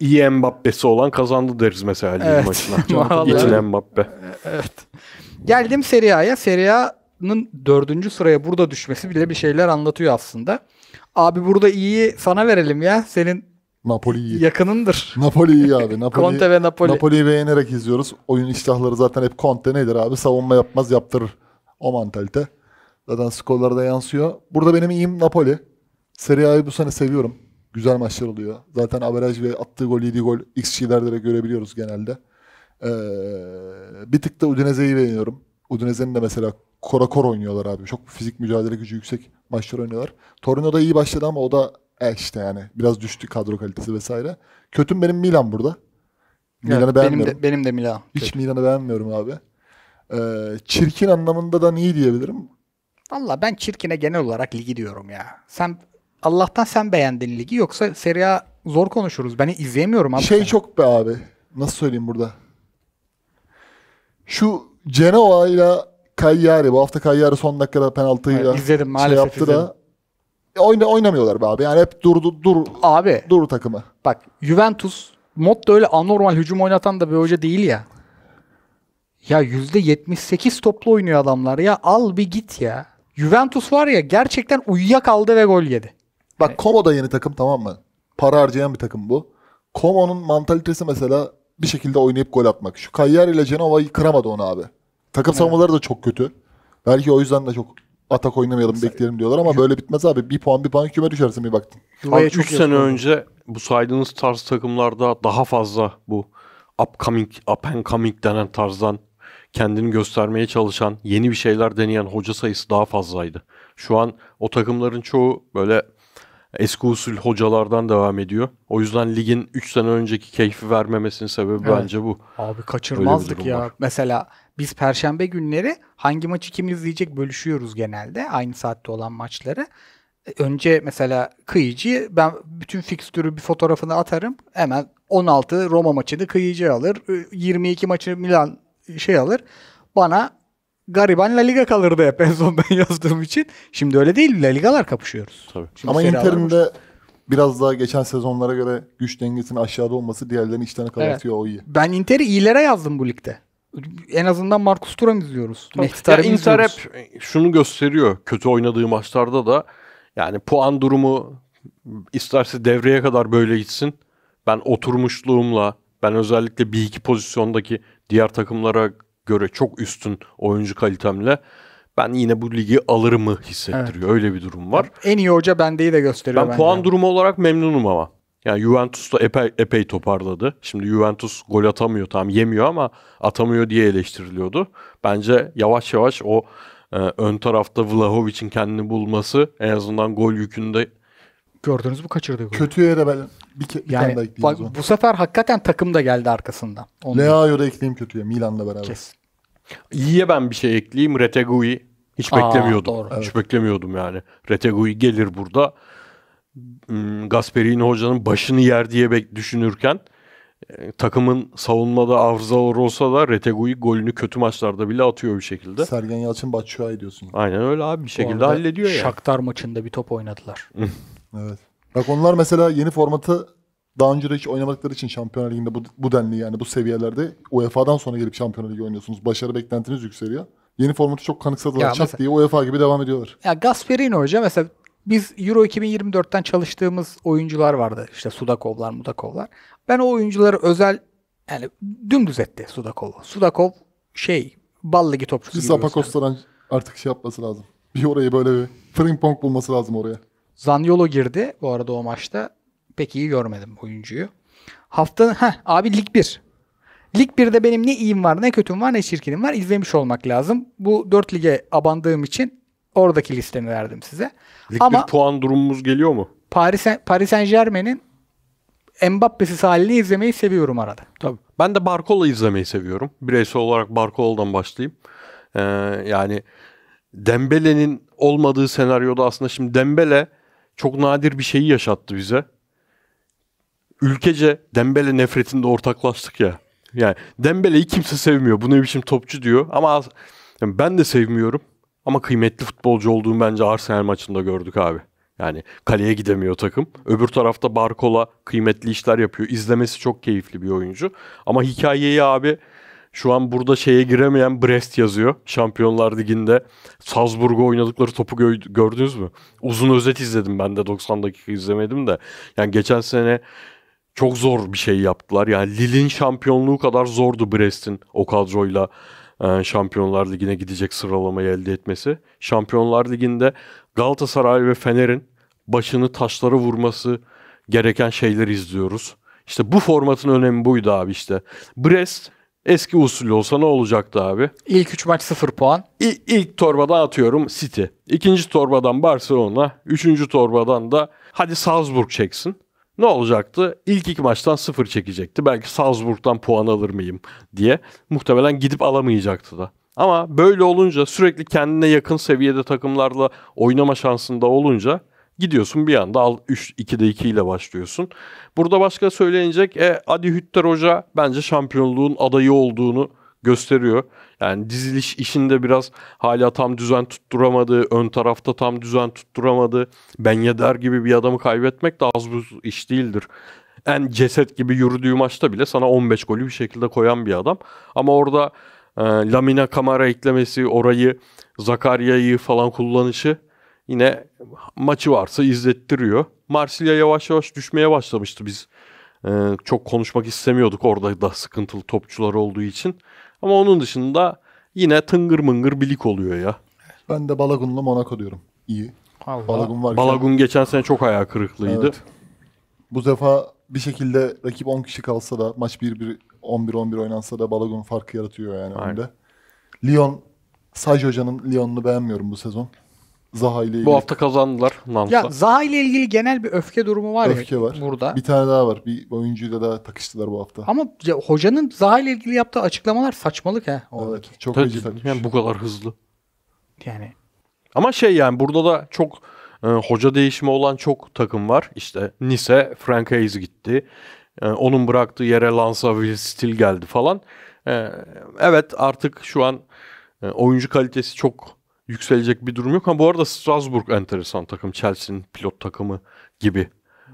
İyi Mbappe'si olan kazandı deriz mesela Lille evet. maçına. İçin Mbappe. Evet. Geldim Serie A'ya. Serie A'nın dördüncü sıraya burada düşmesi bile bir şeyler anlatıyor aslında. Abi burada iyi sana verelim ya. Senin Napoli'yi. Yakınındır. Napoli'yi abi. Napoli, Conte ve Napoli. Napoli'yi beğenerek izliyoruz. Oyun iştahları zaten hep Conte nedir abi? Savunma yapmaz yaptırır. O mantalite. Zaten skorlara da yansıyor. Burada benim iyiyim Napoli. Serie A'yı bu sene seviyorum. Güzel maçlar oluyor. Zaten averaj ve attığı gol, yediği gol xG'lerde de görebiliyoruz genelde. Ee, bir tık da Udinese'yi beğeniyorum. Udinese'nin de mesela kora kor oynuyorlar abi. Çok fizik mücadele gücü yüksek maçlar oynuyorlar. Torino da iyi başladı ama o da e işte yani biraz düştü kadro kalitesi vesaire. Kötüm benim Milan burada. Milan'ı evet, beğenmiyorum. Benim de, benim de Milan. Hiç Milan'ı beğenmiyorum abi. Ee, çirkin anlamında da iyi diyebilirim? Valla ben çirkine genel olarak ligi diyorum ya. Sen Allah'tan sen beğendin ligi yoksa Serie A zor konuşuruz. Beni izleyemiyorum abi. Şey seni. çok be abi. Nasıl söyleyeyim burada? Şu Genoa ile Kayyari bu hafta Kayyari son dakikada penaltıyla evet, izledim, maalesef şey yaptı izledim. da e, oyna, oynamıyorlar be abi. Yani hep durdu dur abi dur takımı. Bak Juventus Mod da öyle anormal hücum oynatan da bir hoca değil ya. Ya %78 toplu oynuyor adamlar ya. Al bir git ya. Juventus var ya gerçekten uyuyakaldı ve gol yedi. Bak evet. Como da yeni takım tamam mı? Para harcayan bir takım bu. Como'nun mantalitesi mesela bir şekilde oynayıp gol atmak. Şu Kayyar ile Cenova'yı kıramadı onu abi. Takım evet. savunmaları da çok kötü. Belki o yüzden de çok atak oynamayalım Mesela, bekleyelim diyorlar ama böyle bitmez abi. Bir puan bir puan küme düşersin bir baktın. 3 sene oldu. önce bu saydığınız tarz takımlarda daha fazla bu upcoming, up and coming denen tarzdan kendini göstermeye çalışan, yeni bir şeyler deneyen hoca sayısı daha fazlaydı. Şu an o takımların çoğu böyle eski usul hocalardan devam ediyor. O yüzden ligin 3 sene önceki keyfi vermemesinin sebebi evet. bence bu. Abi kaçırmazdık ya. Var. Mesela biz perşembe günleri hangi maçı kim izleyecek bölüşüyoruz genelde aynı saatte olan maçları. E, önce mesela kıyıcı ben bütün fikstürü bir fotoğrafını atarım. Hemen 16 Roma maçını kıyıcı alır. 22 e, maçını Milan e, şey alır. Bana gariban La Liga kalırdı hep en son ben yazdığım için. Şimdi öyle değil. La Ligalar kapışıyoruz. Tabii. Şimdi Ama Inter'in de biraz daha geçen sezonlara göre güç dengesinin aşağıda olması diğerlerini içten karartıyor evet. o iyi. Ben Inter'i iyilere yazdım bu ligde en azından Marcus Thuram izliyoruz. Mehdi Inter hep e, şunu gösteriyor kötü oynadığı maçlarda da yani puan durumu isterse devreye kadar böyle gitsin. Ben oturmuşluğumla ben özellikle bir iki pozisyondaki diğer takımlara göre çok üstün oyuncu kalitemle ben yine bu ligi alır mı hissettiriyor. Evet. Öyle bir durum var. En iyi hoca bendeyi de gösteriyor. Ben bence. puan durumu olarak memnunum ama. Yani Juventus da epey, epey toparladı. Şimdi Juventus gol atamıyor tam yemiyor ama atamıyor diye eleştiriliyordu. Bence yavaş yavaş o e, ön tarafta Vlahovic'in kendini bulması en azından gol yükünde Gördünüz mü kaçırdı golü. Kötü yere ben bir, ke- bir yani, tane daha bak, bu sefer hakikaten takım da geldi arkasından. Leao'yu da ekleyeyim kötüye Milan'la beraber. Kesin. İyiye ben bir şey ekleyeyim. Retegui hiç Aa, beklemiyordum. Doğru. Hiç evet. beklemiyordum yani. Retegui gelir burada Hmm, Gasperini hocanın başını yer diye düşünürken e, takımın savunmada arızaları olsa da Retegui golünü kötü maçlarda bile atıyor bir şekilde. Sergen Yalçın Batshuayi diyorsun. Aynen öyle abi bir şekilde hallediyor ya. Yani. Şaktar maçında bir top oynadılar. evet. Bak onlar mesela yeni formatı daha önce de hiç oynamadıkları için Şampiyonlar Ligi'nde bu, bu denli yani bu seviyelerde UEFA'dan sonra gelip Şampiyonlar Ligi oynuyorsunuz. Başarı beklentiniz yükseliyor. Yeni formatı çok kanıksadılar. Çat diye UEFA gibi devam ediyorlar. Ya Gasperini Hoca mesela biz Euro 2024'ten çalıştığımız oyuncular vardı. İşte Sudakovlar, Mudakovlar. Ben o oyuncuları özel yani dümdüz etti Sudakov. Sudakov şey balligi topçusu Siz gibi. Apakos'tan artık şey yapması lazım. Bir orayı böyle bir fring pong bulması lazım oraya. Zaniolo girdi bu arada o maçta. Pek iyi görmedim oyuncuyu. Haftanın ha abi Lig 1. Lig 1'de benim ne iyim var ne kötüm var ne çirkinim var izlemiş olmak lazım. Bu 4 lige abandığım için Oradaki listemi verdim size. Lig Ama bir puan durumumuz geliyor mu? Paris, Paris Saint Germain'in Mbappe'si halini izlemeyi seviyorum arada. Tabii. Ben de Barcola izlemeyi seviyorum. Bireysel olarak Barcola'dan başlayayım. Ee, yani Dembele'nin olmadığı senaryoda aslında şimdi Dembele çok nadir bir şeyi yaşattı bize. Ülkece Dembele nefretinde ortaklaştık ya. Yani Dembele'yi kimse sevmiyor. Bu ne biçim topçu diyor. Ama ben de sevmiyorum. Ama kıymetli futbolcu olduğunu bence Arsenal maçında gördük abi. Yani kaleye gidemiyor takım. Öbür tarafta Barkola kıymetli işler yapıyor. İzlemesi çok keyifli bir oyuncu. Ama hikayeyi abi şu an burada şeye giremeyen Brest yazıyor. Şampiyonlar Ligi'nde Salzburg'a oynadıkları topu gö- gördünüz mü? Uzun özet izledim ben de 90 dakika izlemedim de. Yani geçen sene çok zor bir şey yaptılar. Yani Lille'in şampiyonluğu kadar zordu Brest'in o kadroyla e, Şampiyonlar Ligi'ne gidecek sıralamayı elde etmesi. Şampiyonlar Ligi'nde Galatasaray ve Fener'in başını taşlara vurması gereken şeyler izliyoruz. İşte bu formatın önemi buydu abi işte. Brest eski usulü olsa ne olacaktı abi? İlk 3 maç 0 puan. İ- ilk torbada atıyorum City. İkinci torbadan Barcelona. Üçüncü torbadan da hadi Salzburg çeksin ne olacaktı? İlk iki maçtan sıfır çekecekti. Belki Salzburg'dan puan alır mıyım diye. Muhtemelen gidip alamayacaktı da. Ama böyle olunca sürekli kendine yakın seviyede takımlarla oynama şansında olunca gidiyorsun bir anda al 3 2'de 2 ile başlıyorsun. Burada başka söylenecek e, Adi Hütter Hoca bence şampiyonluğun adayı olduğunu gösteriyor. Yani diziliş işinde biraz hala tam düzen tutturamadı. Ön tarafta tam düzen tutturamadı. Ben Yedder gibi bir adamı kaybetmek de az buz iş değildir. En yani ceset gibi yürüdüğü maçta bile sana 15 golü bir şekilde koyan bir adam. Ama orada e, Lamina Kamara eklemesi, orayı Zakarya'yı falan kullanışı yine maçı varsa izlettiriyor. Marsilya yavaş yavaş düşmeye başlamıştı biz. Ee, çok konuşmak istemiyorduk orada da sıkıntılı topçular olduğu için. Ama onun dışında yine tıngır mıngır bilik oluyor ya. Ben de Balagun'la Monaco diyorum. İyi. Allah. Balagun var. Balagun geçen sene çok ayağı kırıklığıydı. Evet. Bu defa bir şekilde rakip 10 kişi kalsa da maç 1-1 11-11 oynansa da Balagun farkı yaratıyor yani Aynen. önde. Lyon Saj Hoca'nın Lyon'unu beğenmiyorum bu sezon. Zaha ile ilgili. Bu hafta kazandılar Nansa. Ya Zaha ile ilgili genel bir öfke durumu var öfke ya var. burada. Bir tane daha var. Bir oyuncuyla da takıştılar bu hafta. Ama ya, hocanın Zaha ile ilgili yaptığı açıklamalar saçmalık ha. Oradaki. Evet, çok Tabii, acı takmış. Yani bu kadar hızlı. Yani. Ama şey yani burada da çok e, hoca değişimi olan çok takım var. İşte Nice, Frank Hayes gitti. E, onun bıraktığı yere Lansa Will Steel geldi falan. E, evet artık şu an e, oyuncu kalitesi çok yükselecek bir durum yok. Ha bu arada Strasbourg enteresan takım. Chelsea'nin pilot takımı gibi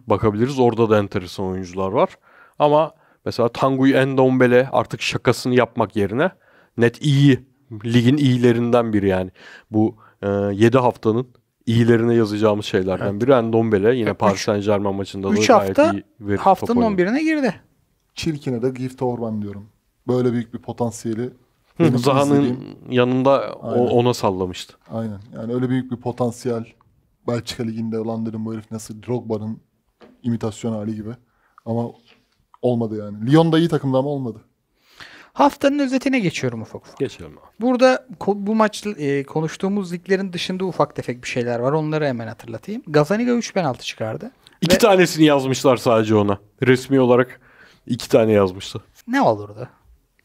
bakabiliriz. Orada da enteresan oyuncular var. Ama mesela Tanguy Endombele artık şakasını yapmak yerine net iyi ligin iyilerinden biri yani. Bu e, 7 haftanın iyilerine yazacağımız şeylerden evet. biri Endombele. Yine Paris Saint Germain maçında da gayet hafta, iyi verip haftanın 11'ine girdi. Çirkin'e de Gift Orban diyorum. Böyle büyük bir potansiyeli Zaha'nın yanında o, ona sallamıştı. Aynen. Yani öyle büyük bir potansiyel. Belçika Ligi'nde olan dedim bu herif nasıl Drogba'nın imitasyon hali gibi. Ama olmadı yani. Lyon da iyi takımda ama olmadı. Haftanın özetine geçiyorum ufak ufak. Geçelim abi. Burada bu maç e, konuştuğumuz liglerin dışında ufak tefek bir şeyler var. Onları hemen hatırlatayım. Gazaniga 3 penaltı çıkardı. İki Ve... tanesini yazmışlar sadece ona. Resmi olarak iki tane yazmıştı. Ne olurdu?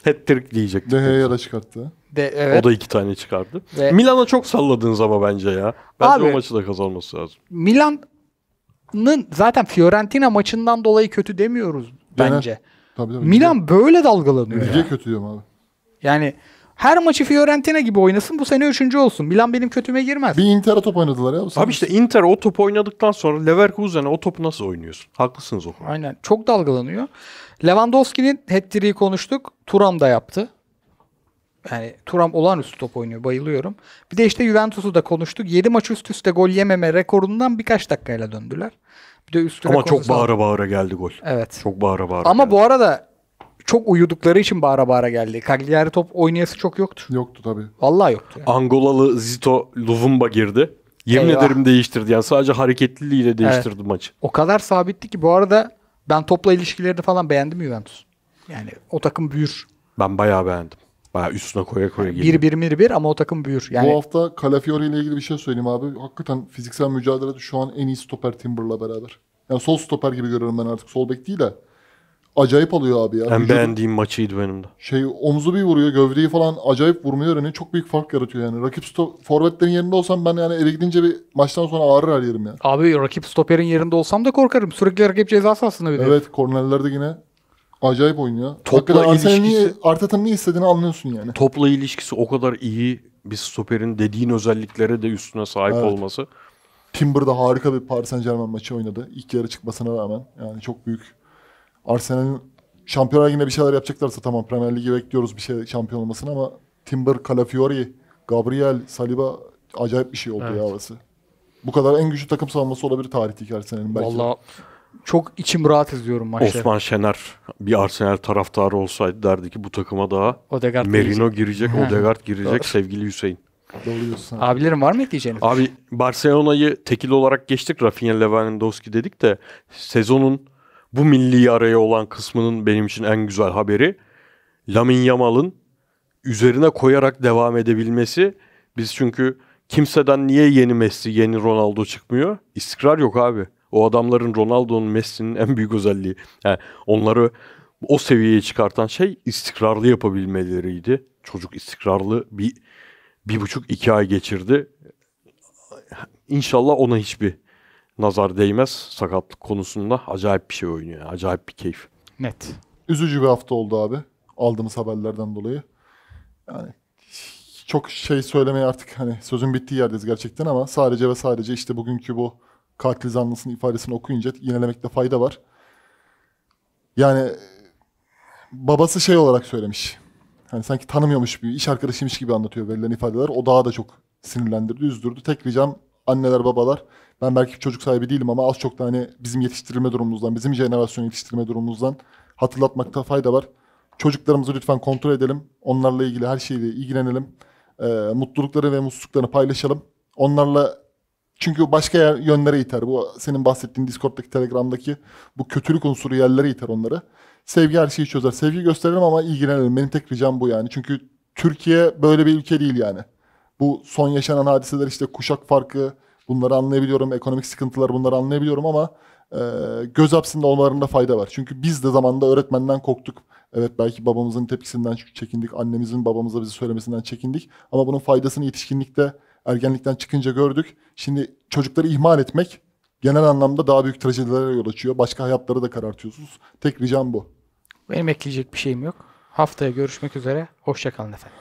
hat-trick diyecek. Deheye da çıkarttı. De, evet. O da iki tane çıkardı. Ve... Milan'a çok salladınız ama bence ya. Bence Abi, o maçı da kazanması lazım. Milan'ın zaten Fiorentina maçından dolayı kötü demiyoruz Dene. bence. Tabii, tabii, Milan Lige. böyle dalgalanıyor. Lige kötü diyorum abi. Yani her maçı Fiorentina gibi oynasın bu sene üçüncü olsun. Milan benim kötüme girmez. Bir Inter'e top oynadılar ya. Bu Abi işte Inter o top oynadıktan sonra Leverkusen'e o topu nasıl oynuyorsun? Haklısınız o konuda. Aynen çok dalgalanıyor. Lewandowski'nin hat-trick'i konuştuk. Turam da yaptı. Yani Turam olağanüstü top oynuyor. Bayılıyorum. Bir de işte Juventus'u da konuştuk. 7 maç üst üste gol yememe rekorundan birkaç dakikayla döndüler. Bir de üstüne Ama çok bağıra bağıra geldi gol. Evet. Çok bağıra bağıra. Ama geldi. bu arada çok uyudukları için bağıra bağıra geldi. Cagliari top oynayası çok yoktu. Yoktu tabii. Vallahi yoktu. Yani. Angolalı Zito Luvumba girdi. Yemin Eyvah. ederim değiştirdi. Yani sadece hareketliliğiyle değiştirdi evet. maçı. O kadar sabitti ki bu arada ben topla ilişkilerini falan beğendim Juventus. Yani o takım büyür. Ben bayağı beğendim. Bayağı üstüne koya koya yani bir, bir, bir, bir ama o takım büyür. Yani... Bu hafta Calafiori ile ilgili bir şey söyleyeyim abi. Hakikaten fiziksel mücadelede şu an en iyi stoper Timber'la beraber. Yani sol stoper gibi görüyorum ben artık. Sol bek değil de acayip alıyor abi ya. En beğendiğim maçıydı benim de. Şey omuzu bir vuruyor, gövdeyi falan acayip vurmuyor öğreniyor. Çok büyük fark yaratıyor yani. Rakip stop, forvetlerin yerinde olsam ben yani eve gidince bir maçtan sonra ağrır her yerim ya. Abi rakip stoperin yerinde olsam da korkarım. Sürekli rakip ceza sahasında bir de. Evet kornerlerde yine acayip oynuyor. Topla Hakikaten ilişkisi... Niye, Arteta'nın ne istediğini anlıyorsun yani. Topla ilişkisi o kadar iyi bir stoperin dediğin özelliklere de üstüne sahip evet. olması. Timber'da harika bir Paris Saint Germain maçı oynadı. İlk yarı çıkmasına rağmen. Yani çok büyük Arsenal'in Şampiyonlar Ligi'nde bir şeyler yapacaklarsa tamam Premier Ligi bekliyoruz bir şey şampiyon olmasını ama Timber, Calafiori, Gabriel, Saliba acayip bir şey oldu evet. ya Bu kadar en güçlü takım savunması olabilir tarihteki Arsenal'in belki. Valla çok içim rahat izliyorum maçları. Osman Şener bir Arsenal taraftarı olsaydı derdi ki bu takıma daha Odegaard Merino girecek, girecek Odegaard girecek sevgili Hüseyin. Doğruyorsun. Abilerin var mı ekleyeceğiniz? Abi şey? Barcelona'yı tekil olarak geçtik. Rafinha Lewandowski dedik de sezonun bu milli araya olan kısmının benim için en güzel haberi Lamin Yamal'ın üzerine koyarak devam edebilmesi. Biz çünkü kimseden niye yeni Messi, yeni Ronaldo çıkmıyor? İstikrar yok abi. O adamların Ronaldo'nun, Messi'nin en büyük özelliği. Yani onları o seviyeye çıkartan şey istikrarlı yapabilmeleriydi. Çocuk istikrarlı bir, bir buçuk iki ay geçirdi. İnşallah ona hiçbir nazar değmez sakatlık konusunda acayip bir şey oynuyor. Acayip bir keyif. Net. Üzücü bir hafta oldu abi. Aldığımız haberlerden dolayı. Yani çok şey söylemeye artık hani sözün bittiği yerdeyiz gerçekten ama sadece ve sadece işte bugünkü bu katil zanlısının ifadesini okuyunca yinelemekte fayda var. Yani babası şey olarak söylemiş. Hani sanki tanımıyormuş bir iş arkadaşıymış gibi anlatıyor verilen ifadeler. O daha da çok sinirlendirdi, üzdürdü. Tek ricam anneler babalar ben belki çocuk sahibi değilim ama az çok da hani bizim yetiştirilme durumumuzdan, bizim jenerasyon yetiştirme durumumuzdan hatırlatmakta fayda var. Çocuklarımızı lütfen kontrol edelim. Onlarla ilgili her şeyle ilgilenelim. Ee, mutlulukları ve mutsuzluklarını paylaşalım. Onlarla çünkü başka yer, yönlere iter. Bu senin bahsettiğin Discord'daki, Telegram'daki bu kötülük unsuru yerlere iter onları. Sevgi her şeyi çözer. Sevgi gösterelim ama ilgilenelim. Benim tek ricam bu yani. Çünkü Türkiye böyle bir ülke değil yani. Bu son yaşanan hadiseler işte kuşak farkı bunları anlayabiliyorum. Ekonomik sıkıntılar bunları anlayabiliyorum ama e, göz hapsinde olmalarında fayda var. Çünkü biz de zamanında öğretmenden korktuk. Evet belki babamızın tepkisinden çekindik. Annemizin babamıza bizi söylemesinden çekindik. Ama bunun faydasını yetişkinlikte ergenlikten çıkınca gördük. Şimdi çocukları ihmal etmek genel anlamda daha büyük trajedilere yol açıyor. Başka hayatları da karartıyorsunuz. Tek ricam bu. Benim ekleyecek bir şeyim yok. Haftaya görüşmek üzere. Hoşçakalın efendim.